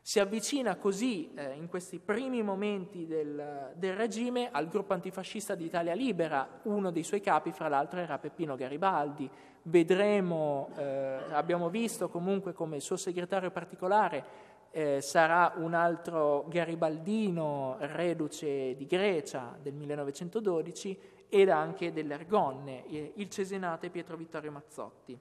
Si avvicina così, eh, in questi primi momenti del, del regime, al gruppo antifascista d'Italia Libera. Uno dei suoi capi, fra l'altro, era Peppino Garibaldi. Vedremo, eh, abbiamo visto comunque come il suo segretario particolare eh, sarà un altro garibaldino reduce di Grecia del 1912 ed anche dell'Argonne, eh, il Cesenate Pietro Vittorio Mazzotti.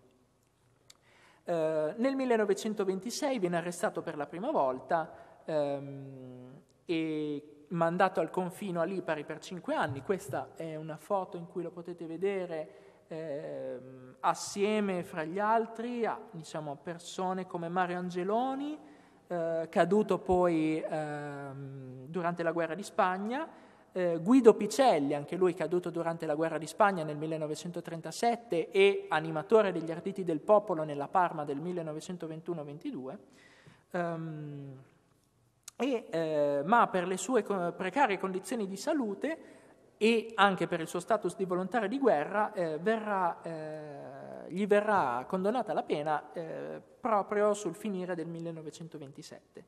Eh, nel 1926 viene arrestato per la prima volta ehm, e mandato al confino a Lipari per cinque anni. Questa è una foto in cui lo potete vedere eh, assieme fra gli altri a diciamo, persone come Mario Angeloni, eh, caduto poi ehm, durante la guerra di Spagna, eh, Guido Picelli, anche lui caduto durante la guerra di Spagna nel 1937 e animatore degli Arditi del Popolo nella Parma del 1921-22, ehm, eh, ma per le sue precarie condizioni di salute e anche per il suo status di volontario di guerra eh, verrà, eh, gli verrà condonata la pena eh, proprio sul finire del 1927.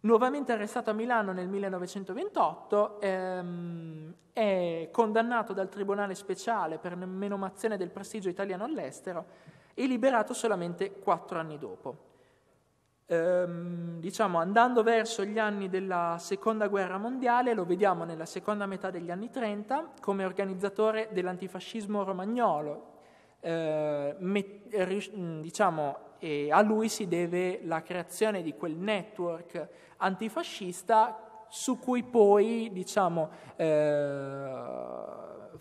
Nuovamente arrestato a Milano nel 1928, ehm, è condannato dal Tribunale Speciale per menomazione del prestigio italiano all'estero e liberato solamente quattro anni dopo ehm, diciamo, andando verso gli anni della Seconda Guerra Mondiale, lo vediamo nella seconda metà degli anni 30, come organizzatore dell'antifascismo romagnolo. Eh, met- diciamo, a lui si deve la creazione di quel network antifascista su cui poi diciamo, eh,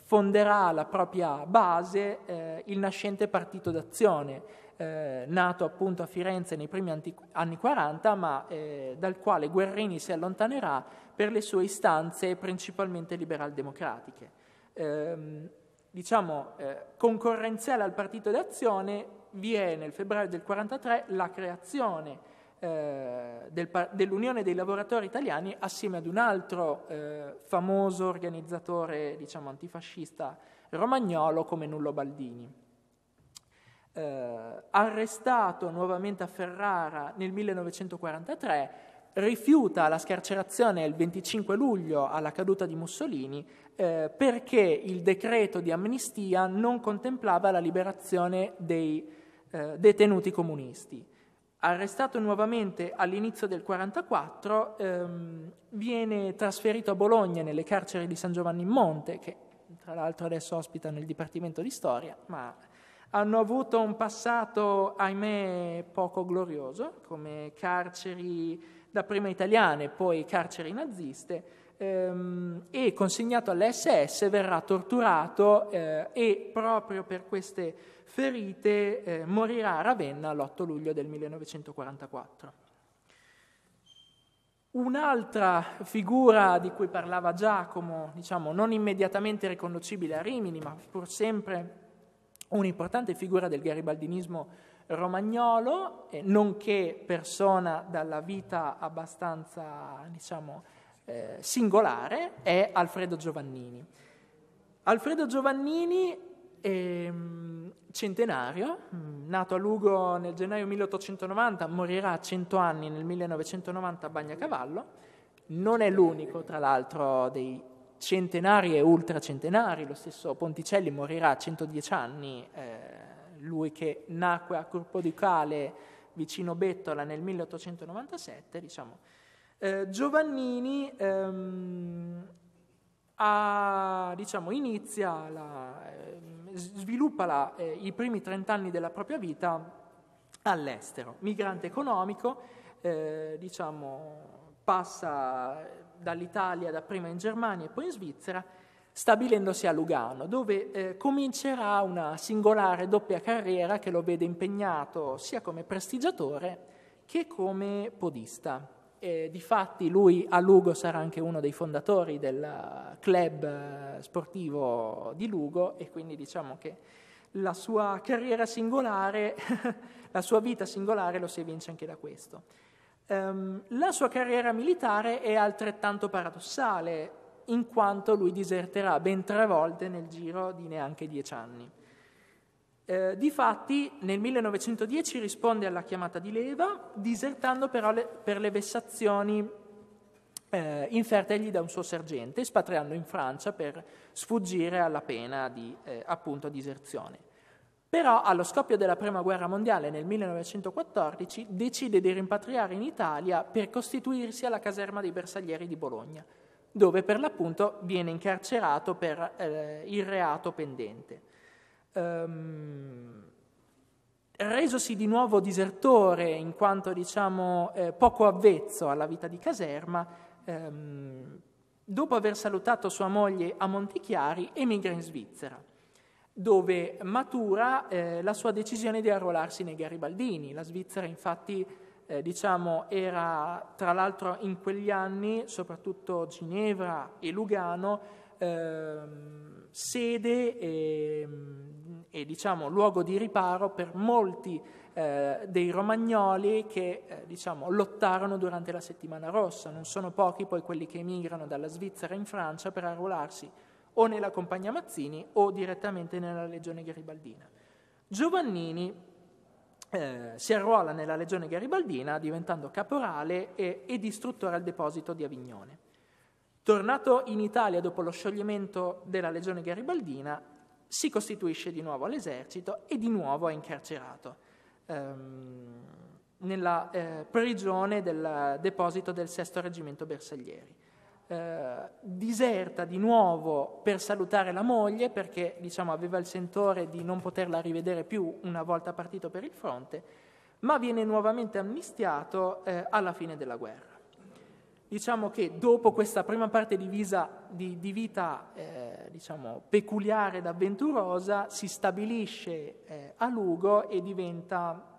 fonderà la propria base eh, il nascente partito d'azione, eh, nato appunto a Firenze nei primi anti- anni 40, ma eh, dal quale Guerrini si allontanerà per le sue istanze principalmente liberal-democratiche. Ehm, diciamo, eh, concorrenziale al Partito d'Azione vi è nel febbraio del 43 la creazione eh, del, dell'Unione dei lavoratori italiani assieme ad un altro eh, famoso organizzatore diciamo, antifascista romagnolo come Nullo Baldini eh, arrestato nuovamente a Ferrara nel 1943, rifiuta la scarcerazione il 25 luglio alla caduta di Mussolini eh, perché il decreto di amnistia non contemplava la liberazione dei eh, detenuti comunisti. Arrestato nuovamente all'inizio del 1944, ehm, viene trasferito a Bologna nelle carceri di San Giovanni in Monte, che tra l'altro adesso ospita nel Dipartimento di Storia, ma hanno avuto un passato, ahimè, poco glorioso, come carceri dapprima italiane, poi carceri naziste, ehm, e consegnato all'SS verrà torturato eh, e proprio per queste ferite eh, morirà a Ravenna l'8 luglio del 1944. Un'altra figura di cui parlava Giacomo, diciamo non immediatamente riconducibile a Rimini, ma pur sempre un'importante figura del garibaldinismo romagnolo, eh, nonché persona dalla vita abbastanza, diciamo, eh, singolare, è Alfredo Giovannini. Alfredo Giovannini è ehm, centenario, mm, nato a Lugo nel gennaio 1890, morirà a 100 anni nel 1990 a Bagnacavallo, non è l'unico tra l'altro dei centenari e ultracentenari, lo stesso Ponticelli morirà a 110 anni, eh, lui che nacque a Corpo di Cale vicino Bettola nel 1897, diciamo. eh, Giovannini ehm, ha, diciamo, inizia la, eh, sviluppa la, eh, i primi 30 anni della propria vita all'estero, migrante economico, eh, diciamo, passa dall'Italia dapprima in Germania e poi in Svizzera, stabilendosi a Lugano, dove eh, comincerà una singolare doppia carriera che lo vede impegnato sia come prestigiatore che come podista. E, difatti lui a Lugo sarà anche uno dei fondatori del club eh, sportivo di Lugo e quindi diciamo che la sua carriera singolare, la sua vita singolare lo si evince anche da questo. Um, la sua carriera militare è altrettanto paradossale, in quanto lui diserterà ben tre volte nel giro di neanche dieci anni. Eh, difatti, nel 1910 risponde alla chiamata di leva, disertando però le, per le vessazioni eh, infertegli da un suo sergente, spatriando in Francia per sfuggire alla pena di eh, appunto, diserzione. Però allo scoppio della Prima Guerra Mondiale nel 1914 decide di rimpatriare in Italia per costituirsi alla caserma dei bersaglieri di Bologna, dove per l'appunto viene incarcerato per eh, il reato pendente. Um, resosi di nuovo disertore in quanto diciamo eh, poco avvezzo alla vita di caserma, ehm, dopo aver salutato sua moglie a Montichiari emigra in Svizzera dove matura eh, la sua decisione di arruolarsi nei Garibaldini. La Svizzera infatti eh, diciamo, era tra l'altro in quegli anni, soprattutto Ginevra e Lugano, ehm, sede e, e diciamo, luogo di riparo per molti eh, dei romagnoli che eh, diciamo, lottarono durante la settimana rossa. Non sono pochi poi quelli che emigrano dalla Svizzera in Francia per arruolarsi o nella Compagnia Mazzini o direttamente nella Legione Garibaldina. Giovannini eh, si arruola nella Legione Garibaldina diventando caporale e, ed istruttore al deposito di Avignone. Tornato in Italia dopo lo scioglimento della Legione Garibaldina, si costituisce di nuovo all'esercito e di nuovo è incarcerato ehm, nella eh, prigione del deposito del VI Reggimento Bersaglieri. Eh, diserta di nuovo per salutare la moglie perché diciamo, aveva il sentore di non poterla rivedere più una volta partito per il fronte, ma viene nuovamente amnistiato eh, alla fine della guerra. Diciamo che dopo questa prima parte di, visa, di, di vita eh, diciamo, peculiare ed avventurosa si stabilisce eh, a Lugo e diventa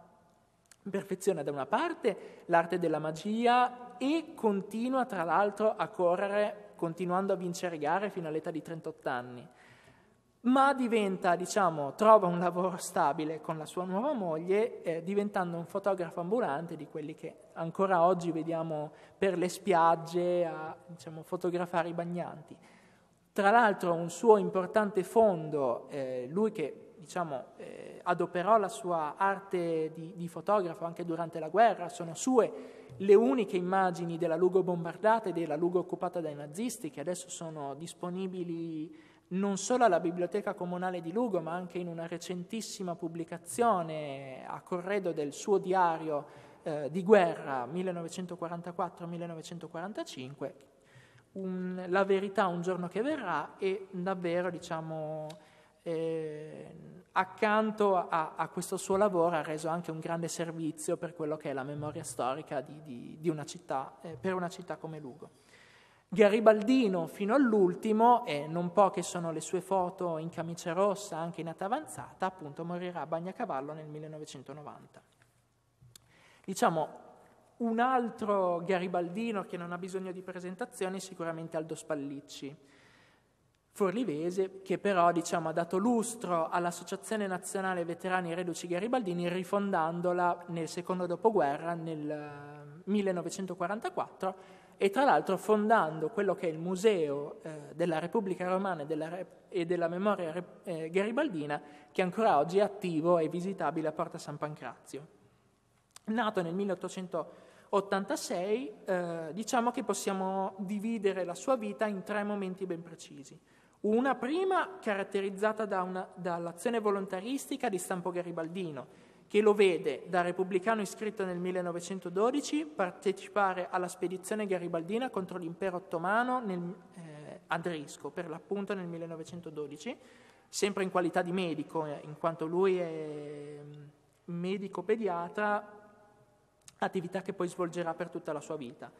perfeziona da una parte l'arte della magia e continua tra l'altro a correre, continuando a vincere gare fino all'età di 38 anni. Ma diventa, diciamo, trova un lavoro stabile con la sua nuova moglie, eh, diventando un fotografo ambulante di quelli che ancora oggi vediamo per le spiagge a diciamo, fotografare i bagnanti. Tra l'altro un suo importante fondo, eh, lui che diciamo, eh, adoperò la sua arte di, di, fotografo anche durante la guerra, sono sue le uniche immagini della Lugo bombardata e della Lugo occupata dai nazisti, che adesso sono disponibili non solo alla Biblioteca Comunale di Lugo, ma anche in una recentissima pubblicazione a corredo del suo diario eh, di guerra 1944-1945, un, La verità un giorno che verrà, e davvero diciamo eh, accanto a, a, questo suo lavoro ha reso anche un grande servizio per quello che è la memoria storica di, di, di una città, eh, per una città come Lugo. Garibaldino fino all'ultimo, e non poche sono le sue foto in camicia rossa, anche in età avanzata, appunto morirà a Bagnacavallo nel 1990. Diciamo, un altro Garibaldino che non ha bisogno di presentazioni è sicuramente Aldo Spallicci, Forlivese, che però diciamo, ha dato lustro all'Associazione Nazionale Veterani Reduci Garibaldini rifondandola nel secondo dopoguerra, nel 1944, eh, e tra l'altro fondando quello che è il Museo eh, della Repubblica Romana e della, Rep- e della Memoria Rep- eh, Garibaldina, che ancora oggi è attivo e visitabile a Porta San Pancrazio. Nato nel 1886, eh, diciamo che possiamo dividere la sua vita in tre momenti ben precisi. Una prima caratterizzata da una, dall'azione volontaristica di stampo garibaldino, che lo vede, da repubblicano iscritto nel 1912, partecipare alla spedizione garibaldina contro l'impero ottomano nel, eh, ad Risco, per l'appunto nel 1912, sempre in qualità di medico, eh, in quanto lui è mm, medico pediatra, attività che poi svolgerà per tutta la sua vita.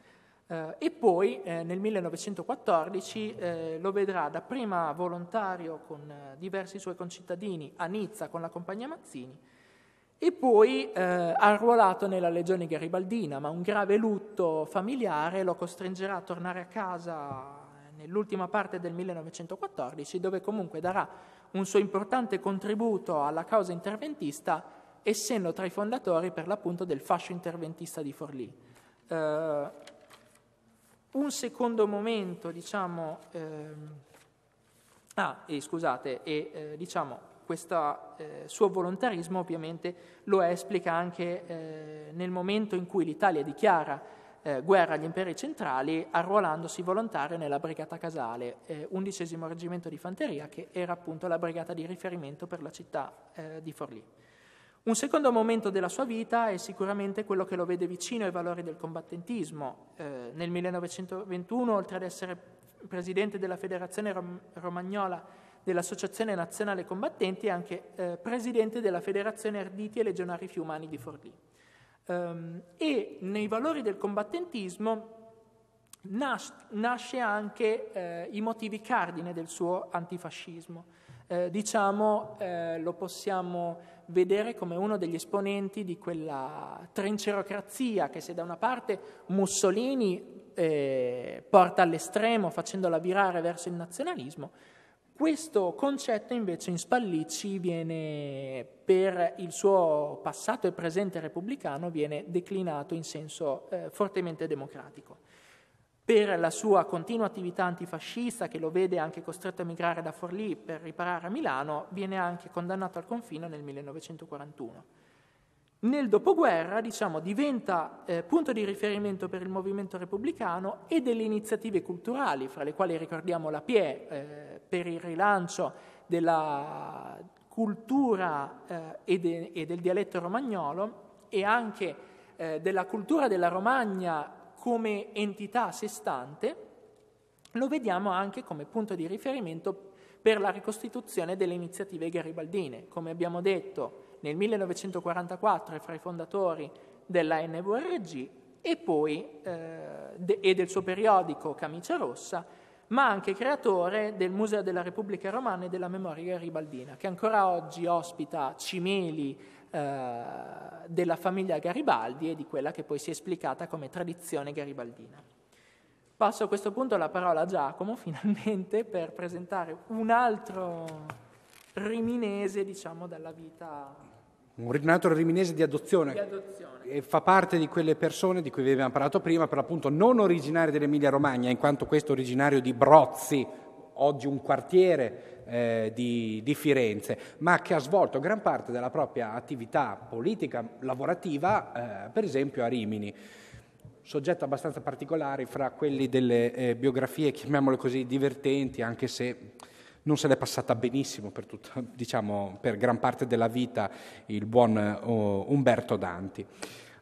Eh, e poi eh, nel 1914 eh, lo vedrà dapprima volontario con eh, diversi suoi concittadini a Nizza con la compagnia Mazzini e poi eh, arruolato nella legione garibaldina, ma un grave lutto familiare lo costringerà a tornare a casa nell'ultima parte del 1914, dove comunque darà un suo importante contributo alla causa interventista, essendo tra i fondatori per l'appunto del fascio interventista di Forlì. Eh, un secondo momento, diciamo, ehm, ah, e scusate, e eh, diciamo, questo eh, suo volontarismo ovviamente lo esplica anche eh, nel momento in cui l'Italia dichiara eh, guerra agli imperi centrali, arruolandosi volontario nella Brigata Casale, eh, undicesimo reggimento di fanteria, che era appunto la brigata di riferimento per la città eh, di Forlì. Un secondo momento della sua vita è sicuramente quello che lo vede vicino ai valori del combattentismo. Eh, nel 1921, oltre ad essere presidente della Federazione Rom- Romagnola dell'Associazione Nazionale Combattenti, è anche eh, presidente della Federazione Arditi e Legionari Fiumani di Forlì. Um, e nei valori del combattentismo nas- nasce anche eh, i motivi cardine del suo antifascismo. Eh, diciamo, eh, lo possiamo vedere come uno degli esponenti di quella trincerocrazia che se da una parte Mussolini eh, porta all'estremo facendola virare verso il nazionalismo, questo concetto invece in Spallicci viene, per il suo passato e presente repubblicano, viene declinato in senso eh, fortemente democratico per la sua continua attività antifascista che lo vede anche costretto a migrare da Forlì per riparare a Milano, viene anche condannato al confino nel 1941. Nel dopoguerra diciamo, diventa eh, punto di riferimento per il movimento repubblicano e delle iniziative culturali, fra le quali ricordiamo la PIE eh, per il rilancio della cultura eh, e, de- e, del dialetto romagnolo e anche eh, della cultura della Romagna come entità a sé stante, lo vediamo anche come punto di riferimento per la ricostituzione delle iniziative garibaldine. Come abbiamo detto, nel 1944 è fra i fondatori della NVRG e poi eh, de- e del suo periodico Camicia Rossa, ma anche creatore del Museo della Repubblica Romana e della Memoria Garibaldina, che ancora oggi ospita cimeli, eh, della famiglia Garibaldi e di quella che poi si è esplicata come tradizione garibaldina. Passo a questo punto la parola a Giacomo, finalmente, per presentare un altro riminese, diciamo, dalla vita... Un altro riminese di adozione. Di adozione. E fa parte di quelle persone di cui vi abbiamo parlato prima, per l'appunto non originarie dell'Emilia Romagna, in quanto questo originario di Brozzi, oggi un quartiere eh, di, di, Firenze, ma che ha svolto gran parte della propria attività politica, lavorativa, eh, per esempio a Rimini. Soggetto abbastanza particolare fra quelli delle eh, biografie, chiamiamole così, divertenti, anche se non se l'è passata benissimo per, tutta, diciamo, per gran parte della vita il buon oh, Umberto Danti.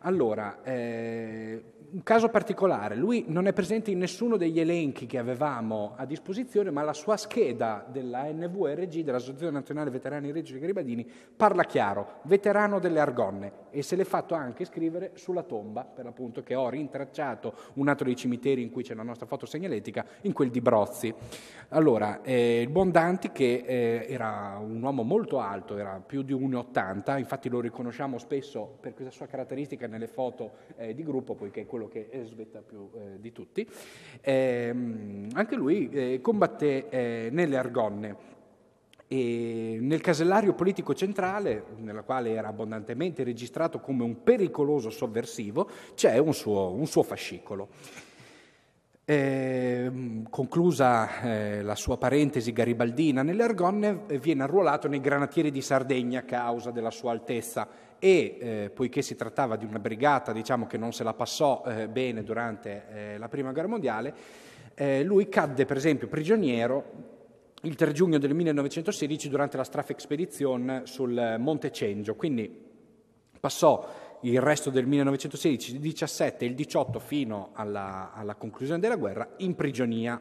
Allora, eh, un caso particolare, lui non è presente in nessuno degli elenchi che avevamo a disposizione, ma la sua scheda della NVRG, dell'Associazione Nazionale Veterani Regici e Garibadini, parla chiaro, veterano delle Argonne, e se l'è fatto anche scrivere sulla tomba, per l'appunto che ho rintracciato un altro dei cimiteri in cui c'è la nostra foto segnaletica, in quel di Brozzi. Allora, eh, il buon Danti che eh, era un uomo molto alto, era più di 1,80, infatti lo riconosciamo spesso per questa sua caratteristica nelle foto eh, di gruppo, poiché è quello quello che svetta più eh, di tutti, ehm, anche lui eh, combatté eh, nelle Argonne. E nel casellario politico centrale, nella quale era abbondantemente registrato come un pericoloso sovversivo, c'è un suo, un suo fascicolo. Eh, conclusa eh, la sua parentesi garibaldina nelle Argonne, eh, viene arruolato nei granatieri di Sardegna a causa della sua altezza e eh, poiché si trattava di una brigata diciamo, che non se la passò eh, bene durante eh, la Prima Guerra Mondiale, eh, lui cadde per esempio prigioniero il 3 giugno del 1916 durante la Strafe Expedition sul eh, Monte Cengio, quindi passò il resto del 1916, il 17 e il 18 fino alla, alla, conclusione della guerra in prigionia,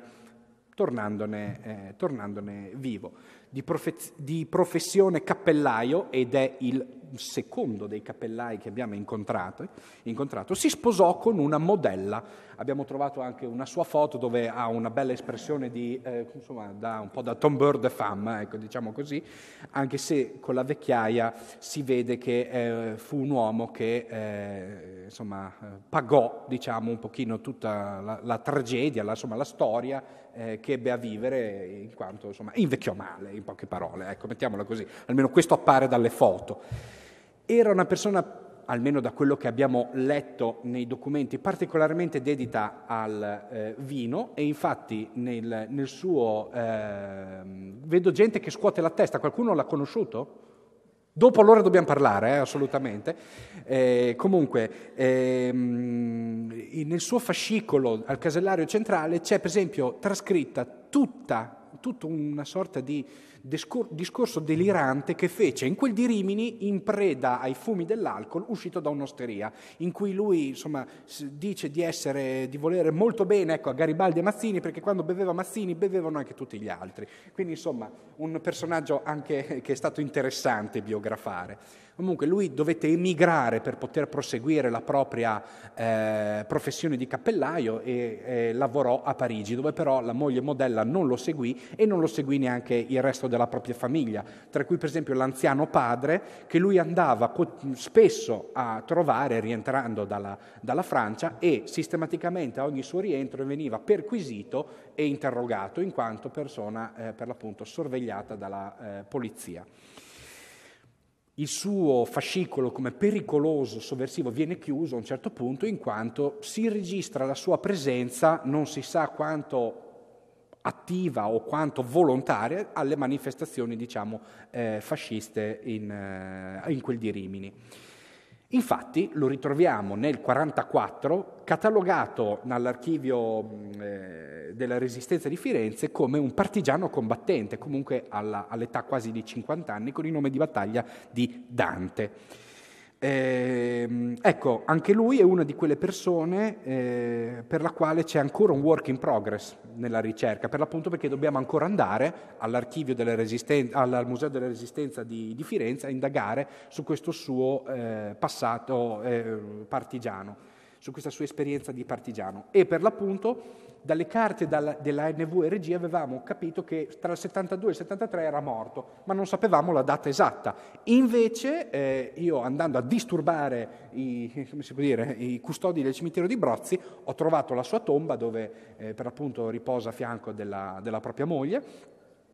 tornandone, eh, tornandone vivo di, profe- di professione cappellaio ed è il secondo dei cappellai che abbiamo incontrato, incontrato, si sposò con una modella. Abbiamo trovato anche una sua foto dove ha una bella espressione di, eh, insomma, da, un po' da tombeur de femme, ecco, diciamo così, anche se con la vecchiaia si vede che eh, fu un uomo che eh, insomma, pagò diciamo, un pochino tutta la, la tragedia, la, insomma, la storia eh, che ebbe a vivere in quanto insomma, invecchiò male, in poche parole, ecco, mettiamola così, almeno questo appare dalle foto. Era una persona almeno da quello che abbiamo letto nei documenti, particolarmente dedita al eh, vino e infatti nel, nel suo... Eh, vedo gente che scuote la testa, qualcuno l'ha conosciuto? Dopo allora dobbiamo parlare, eh, assolutamente. Eh, comunque, ehm, nel suo fascicolo al casellario centrale c'è per esempio trascritta tutta, tutta una sorta di discorso delirante che fece in quel di Rimini in preda ai fumi dell'alcol uscito da un'osteria, in cui lui insomma, dice di, essere, di volere molto bene ecco, a Garibaldi e Mazzini perché quando beveva Mazzini bevevano anche tutti gli altri. Quindi insomma un personaggio anche che è stato interessante biografare. Comunque lui dovette emigrare per poter proseguire la propria eh, professione di cappellaio e eh, lavorò a Parigi, dove però la moglie modella non lo seguì e non lo seguì neanche il resto della propria famiglia, tra cui per esempio l'anziano padre che lui andava spesso a trovare rientrando dalla, dalla Francia e sistematicamente a ogni suo rientro veniva perquisito e interrogato in quanto persona eh, per l'appunto sorvegliata dalla eh, polizia il suo fascicolo come pericoloso sovversivo viene chiuso a un certo punto in quanto si registra la sua presenza, non si sa quanto attiva o quanto volontaria, alle manifestazioni diciamo, eh, fasciste in, eh, in quel di Rimini. Infatti lo ritroviamo nel 1944 catalogato nell'archivio eh, della Resistenza di Firenze come un partigiano combattente, comunque alla, all'età quasi di 50 anni, con il nome di battaglia di Dante. Eh, ecco, anche lui è una di quelle persone eh, per la quale c'è ancora un work in progress nella ricerca, per l'appunto perché dobbiamo ancora andare all'archivio della Resistenza, al Museo della Resistenza di, di Firenze a indagare su questo suo eh, passato eh, partigiano, su questa sua esperienza di partigiano. E per l'appunto dalle carte della NVRG avevamo capito che tra il 72 e il 73 era morto, ma non sapevamo la data esatta. Invece eh, io andando a disturbare i, dire, i, custodi del cimitero di Brozzi ho trovato la sua tomba dove eh, per appunto riposa a fianco della, della propria moglie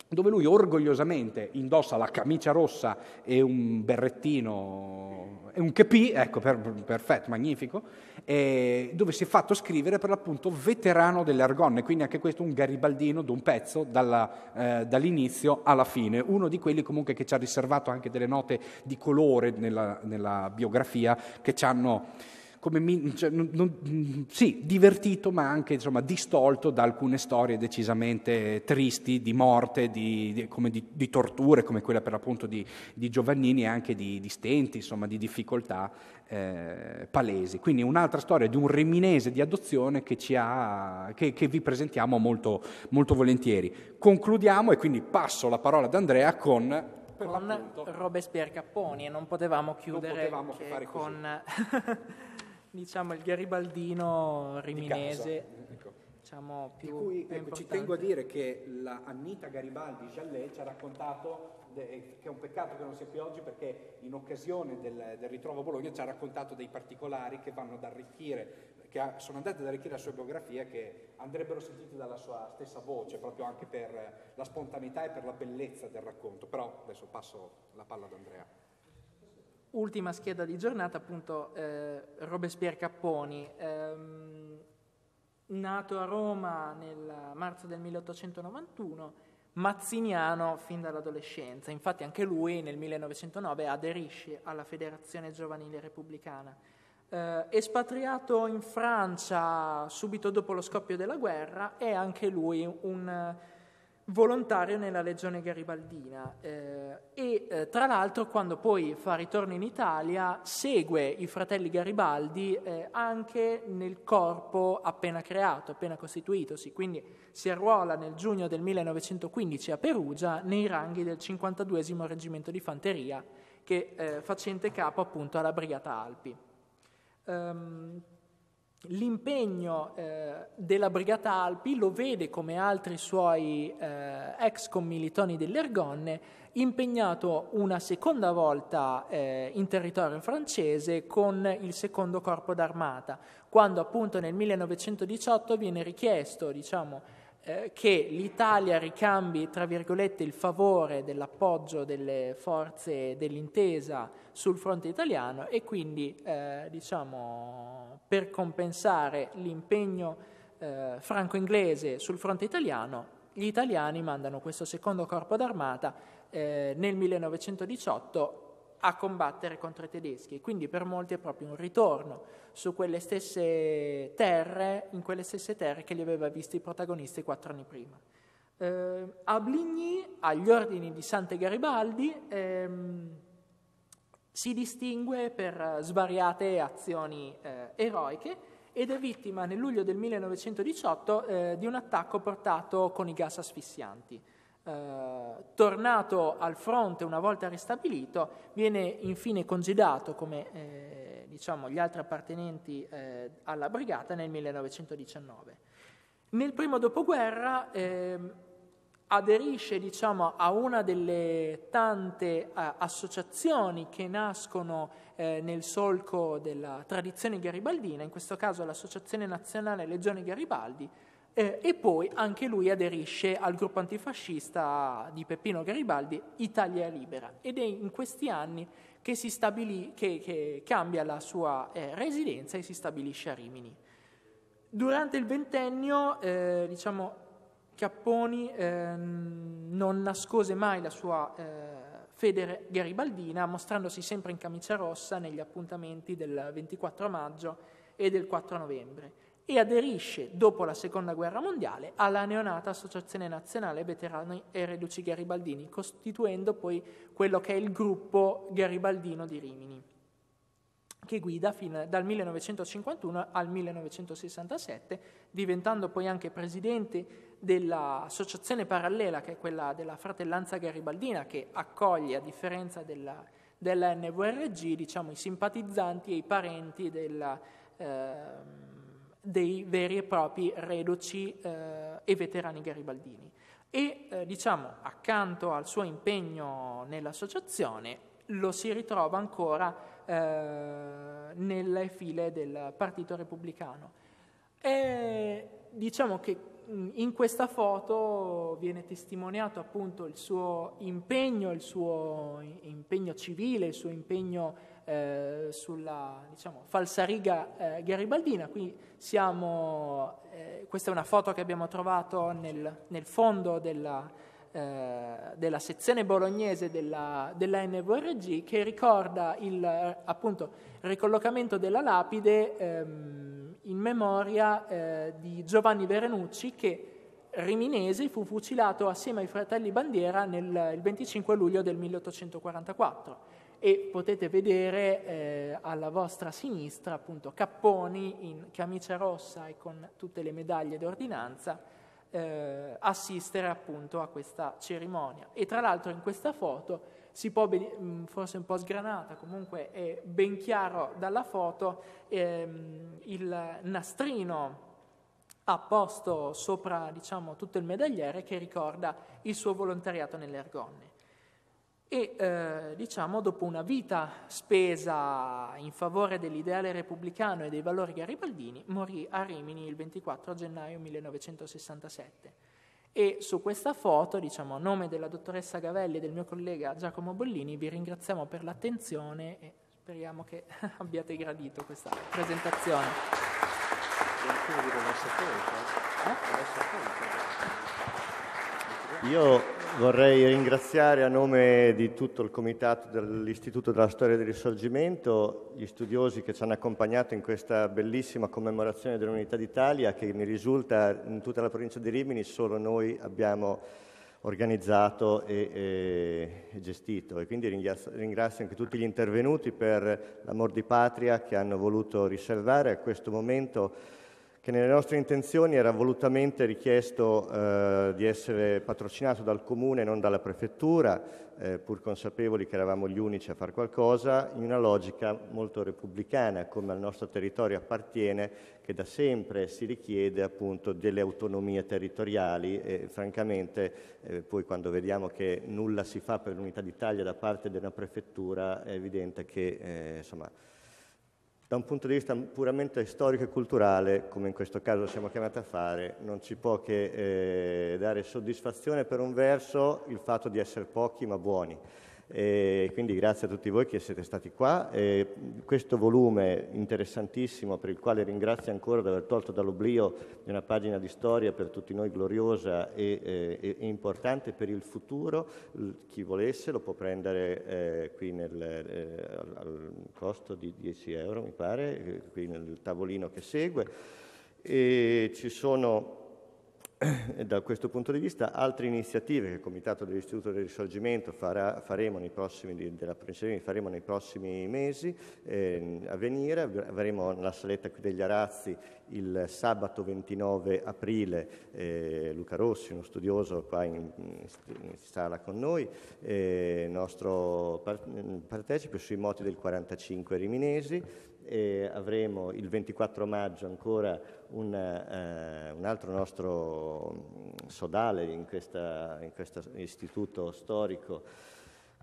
dove lui orgogliosamente indossa la camicia rossa e un berrettino e un kepi, ecco, per, perfetto, magnifico, eh, dove si è fatto scrivere per l'appunto veterano delle Argonne, quindi anche questo un garibaldino d'un pezzo dalla, eh, dall'inizio alla fine, uno di quelli comunque che ci ha riservato anche delle note di colore nella, nella biografia che ci hanno mi, cioè, non, sì, divertito ma anche insomma, distolto da alcune storie decisamente tristi di morte, di, di, come di, di torture, come quella per appunto di, Giovannini e anche di, stenti, insomma, di difficoltà eh, palesi. Quindi un'altra storia di un riminese di adozione che, ha, che, che vi presentiamo molto, molto volentieri. Concludiamo e quindi passo la parola ad Andrea con con Robespierre Capponi e non potevamo chiudere non potevamo con diciamo, il garibaldino riminese. Di ecco. diciamo, più, di cui, più ecco, ci tengo a dire che la Annita Garibaldi Jallet ci ha raccontato eh, che è un peccato che non sia qui oggi perché in occasione del, del, ritrovo a Bologna ci ha raccontato dei particolari che vanno ad arricchire, che ha, sono andati ad arricchire la sua biografia che andrebbero sentiti dalla sua stessa voce, proprio anche per la spontaneità e per la bellezza del racconto. Però adesso passo la palla ad Andrea ultima scheda di giornata, appunto eh, Robespierre Capponi, ehm, nato a Roma nel marzo del 1891, mazziniano fin dall'adolescenza, infatti anche lui nel 1909 aderisce alla Federazione Giovanile Repubblicana. Eh, espatriato in Francia subito dopo lo scoppio della guerra, è anche lui un volontario nella legione garibaldina eh, e eh, tra l'altro quando poi fa ritorno in Italia segue i fratelli Garibaldi eh, anche nel corpo appena creato, appena costituitosi, quindi si arruola nel giugno del 1915 a Perugia nei ranghi del 52 reggimento di fanteria che eh, facente capo appunto alla Brigata Alpi. Um, L'impegno eh, della Brigata Alpi lo vede, come altri suoi eh, ex commilitoni dell'Ergonne, impegnato una seconda volta eh, in territorio francese con il secondo corpo d'armata, quando appunto nel 1918 viene richiesto, diciamo, eh, che l'Italia ricambi, tra virgolette, il favore dell'appoggio delle forze dell'intesa sul fronte italiano e quindi, eh, diciamo, per compensare l'impegno eh, franco-inglese sul fronte italiano, gli italiani mandano questo secondo corpo d'armata eh, nel 1918 a combattere contro i tedeschi. Quindi per molti è proprio un ritorno su quelle stesse terre, in quelle stesse terre che li aveva visti i protagonisti quattro anni prima. Eh, a Bligny, agli ordini di Sante Garibaldi, ehm, si distingue per svariate azioni eh, eroiche ed è vittima nel luglio del 1918 eh, di un attacco portato con i gas asfissianti. Eh, tornato al fronte una volta ristabilito, viene infine congedato come eh, diciamo, gli altri appartenenti eh, alla brigata nel 1919. Nel primo dopoguerra ehm, aderisce diciamo, a una delle tante eh, associazioni che nascono eh, nel solco della tradizione garibaldina, in questo caso l'Associazione Nazionale Legione Garibaldi, eh, e poi anche lui aderisce al gruppo antifascista di Peppino Garibaldi, Italia Libera, ed è in questi anni che, stabili, che, che cambia la sua eh, residenza e si stabilisce a Rimini. Durante il ventennio, eh, diciamo, Capponi ehm, non nascose mai la sua eh, fede garibaldina, mostrandosi sempre in camicia rossa negli appuntamenti del 24 maggio e del 4 novembre e aderisce, dopo la Seconda Guerra Mondiale, alla neonata Associazione Nazionale Veterani e Reduci Garibaldini, costituendo poi quello che è il gruppo garibaldino di Rimini, che guida fin dal 1951 al 1967, diventando poi anche presidente dell'associazione parallela, che è quella della Fratellanza Garibaldina, che accoglie, a differenza della, della NVRG, diciamo, i simpatizzanti e i parenti della... Eh, dei veri e propri reduci eh, e veterani garibaldini. E eh, diciamo, accanto al suo impegno nell'associazione, lo si ritrova ancora eh, nelle file del Partito Repubblicano. E diciamo che in questa foto viene testimoniato appunto il suo impegno, il suo impegno civile, il suo impegno eh, sulla diciamo, falsariga eh, garibaldina. Qui siamo, eh, questa è una foto che abbiamo trovato nel, nel fondo della, eh, della, sezione bolognese della, della NVRG che ricorda il, appunto, ricollocamento della lapide ehm, in memoria eh, di Giovanni Verenucci che riminese fu fucilato assieme ai fratelli Bandiera nel, il 25 luglio del 1844 e potete vedere eh, alla vostra sinistra appunto Capponi in camicia rossa e con tutte le medaglie d'ordinanza eh, assistere appunto a questa cerimonia. E tra l'altro in questa foto si può, mm, forse un po' sgranata, comunque è ben chiaro dalla foto, ehm, il nastrino apposto sopra diciamo, tutto il medagliere che ricorda il suo volontariato nelle Ergonne. E eh, diciamo, dopo una vita spesa in favore dell'ideale repubblicano e dei valori garibaldini, morì a Rimini il 24 gennaio 1967. E su questa foto, diciamo, a nome della dottoressa Gavelli e del mio collega Giacomo Bollini, vi ringraziamo per l'attenzione e speriamo che abbiate gradito questa presentazione. Eh? Io Vorrei ringraziare a nome di tutto il comitato dell'Istituto della Storia del Risorgimento gli studiosi che ci hanno accompagnato in questa bellissima commemorazione dell'Unità d'Italia che mi risulta in tutta la provincia di Rimini solo noi abbiamo organizzato e, e, e gestito e quindi ringrazio, ringrazio anche tutti gli intervenuti per l'amor di patria che hanno voluto riservare a questo momento che nelle nostre intenzioni era volutamente richiesto eh, di essere patrocinato dal comune e non dalla prefettura, eh, pur consapevoli che eravamo gli unici a fare qualcosa, in una logica molto repubblicana, come al nostro territorio appartiene, che da sempre si richiede appunto delle autonomie territoriali e francamente eh, poi quando vediamo che nulla si fa per l'unità d'Italia da parte di una prefettura è evidente che eh, insomma, da un punto di vista puramente storico e culturale, come in questo caso siamo chiamati a fare, non ci può che eh, dare soddisfazione per un verso il fatto di essere pochi ma buoni, e quindi grazie a tutti voi che siete stati qua. E questo volume interessantissimo, per il quale ringrazio ancora di aver tolto dall'oblio una pagina di storia per tutti noi gloriosa e, e, eh, e importante per il futuro, chi volesse lo può prendere eh, qui nel, eh, al costo di 10 euro, mi pare, eh, qui nel tavolino che segue. E ci sono eh, da questo punto di vista altre iniziative che il Comitato dell'Istituto del Risorgimento farà, faremo, nei prossimi, faremo, nei prossimi, mesi eh, a venire, avremo la saletta qui degli Arazzi il sabato 29 aprile eh, Luca Rossi, uno studioso qua in, in sala con noi, eh, nostro partecipe sui moti del 45 riminesi, avremo il 24 maggio ancora un, eh, un altro nostro mm, sodale in, questa, in questo istituto storico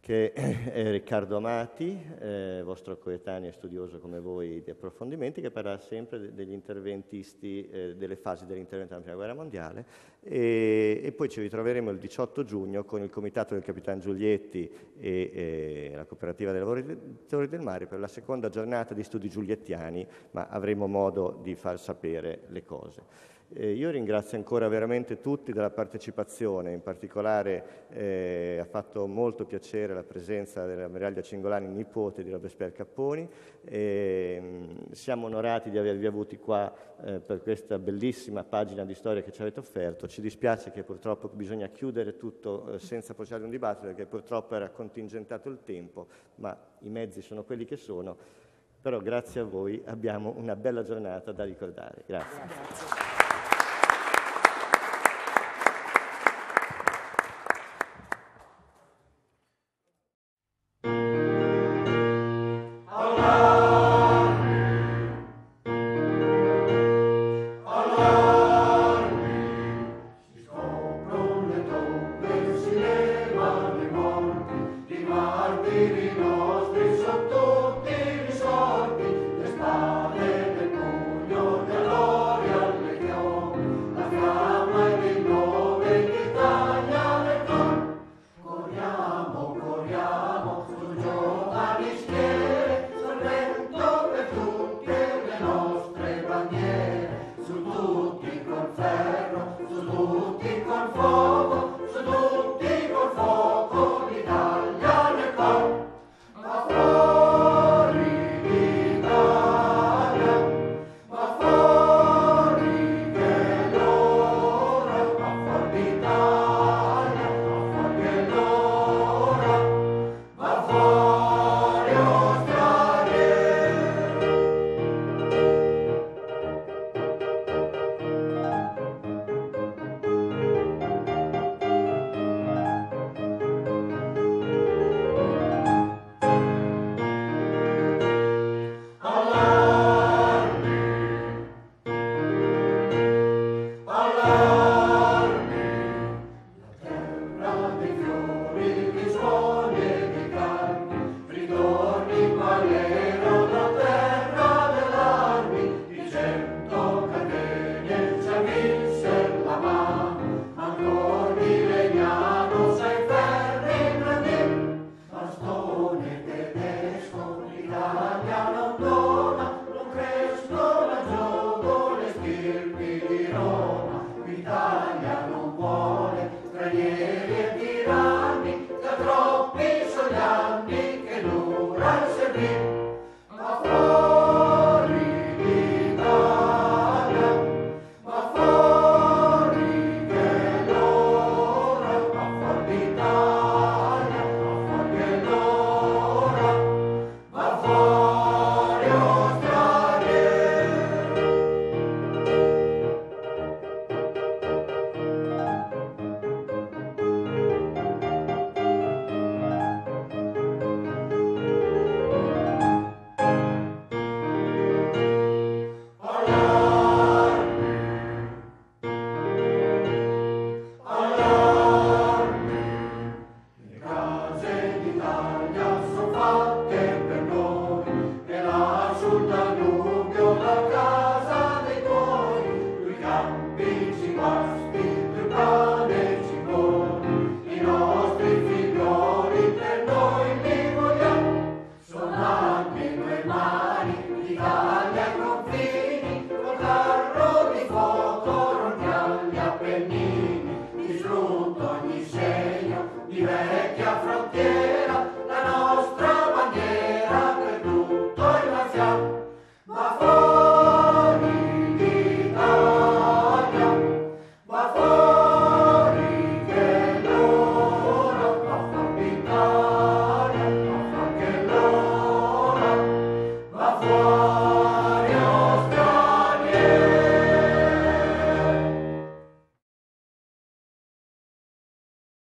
che è Riccardo Amati, eh, vostro coetaneo e studioso come voi di approfondimenti, che parlerà sempre de- degli interventisti, eh, delle fasi dell'intervento nella Prima Guerra Mondiale e, e, poi ci ritroveremo il 18 giugno con il Comitato del Capitan Giulietti e, e la Cooperativa dei Lavoratori del Mare per la seconda giornata di studi giuliettiani, ma avremo modo di far sapere le cose. Eh, io ringrazio ancora veramente tutti della partecipazione, in particolare eh, ha fatto molto piacere la presenza dell'ammiraglio Cingolani, nipote di Robespierre Capponi. Eh, siamo onorati di avervi avuti qua eh, per questa bellissima pagina di storia che ci avete offerto. Ci dispiace che purtroppo bisogna chiudere tutto eh, senza procedere un dibattito perché purtroppo era contingentato il tempo, ma i mezzi sono quelli che sono. Però grazie a voi abbiamo una bella giornata da ricordare. grazie. grazie.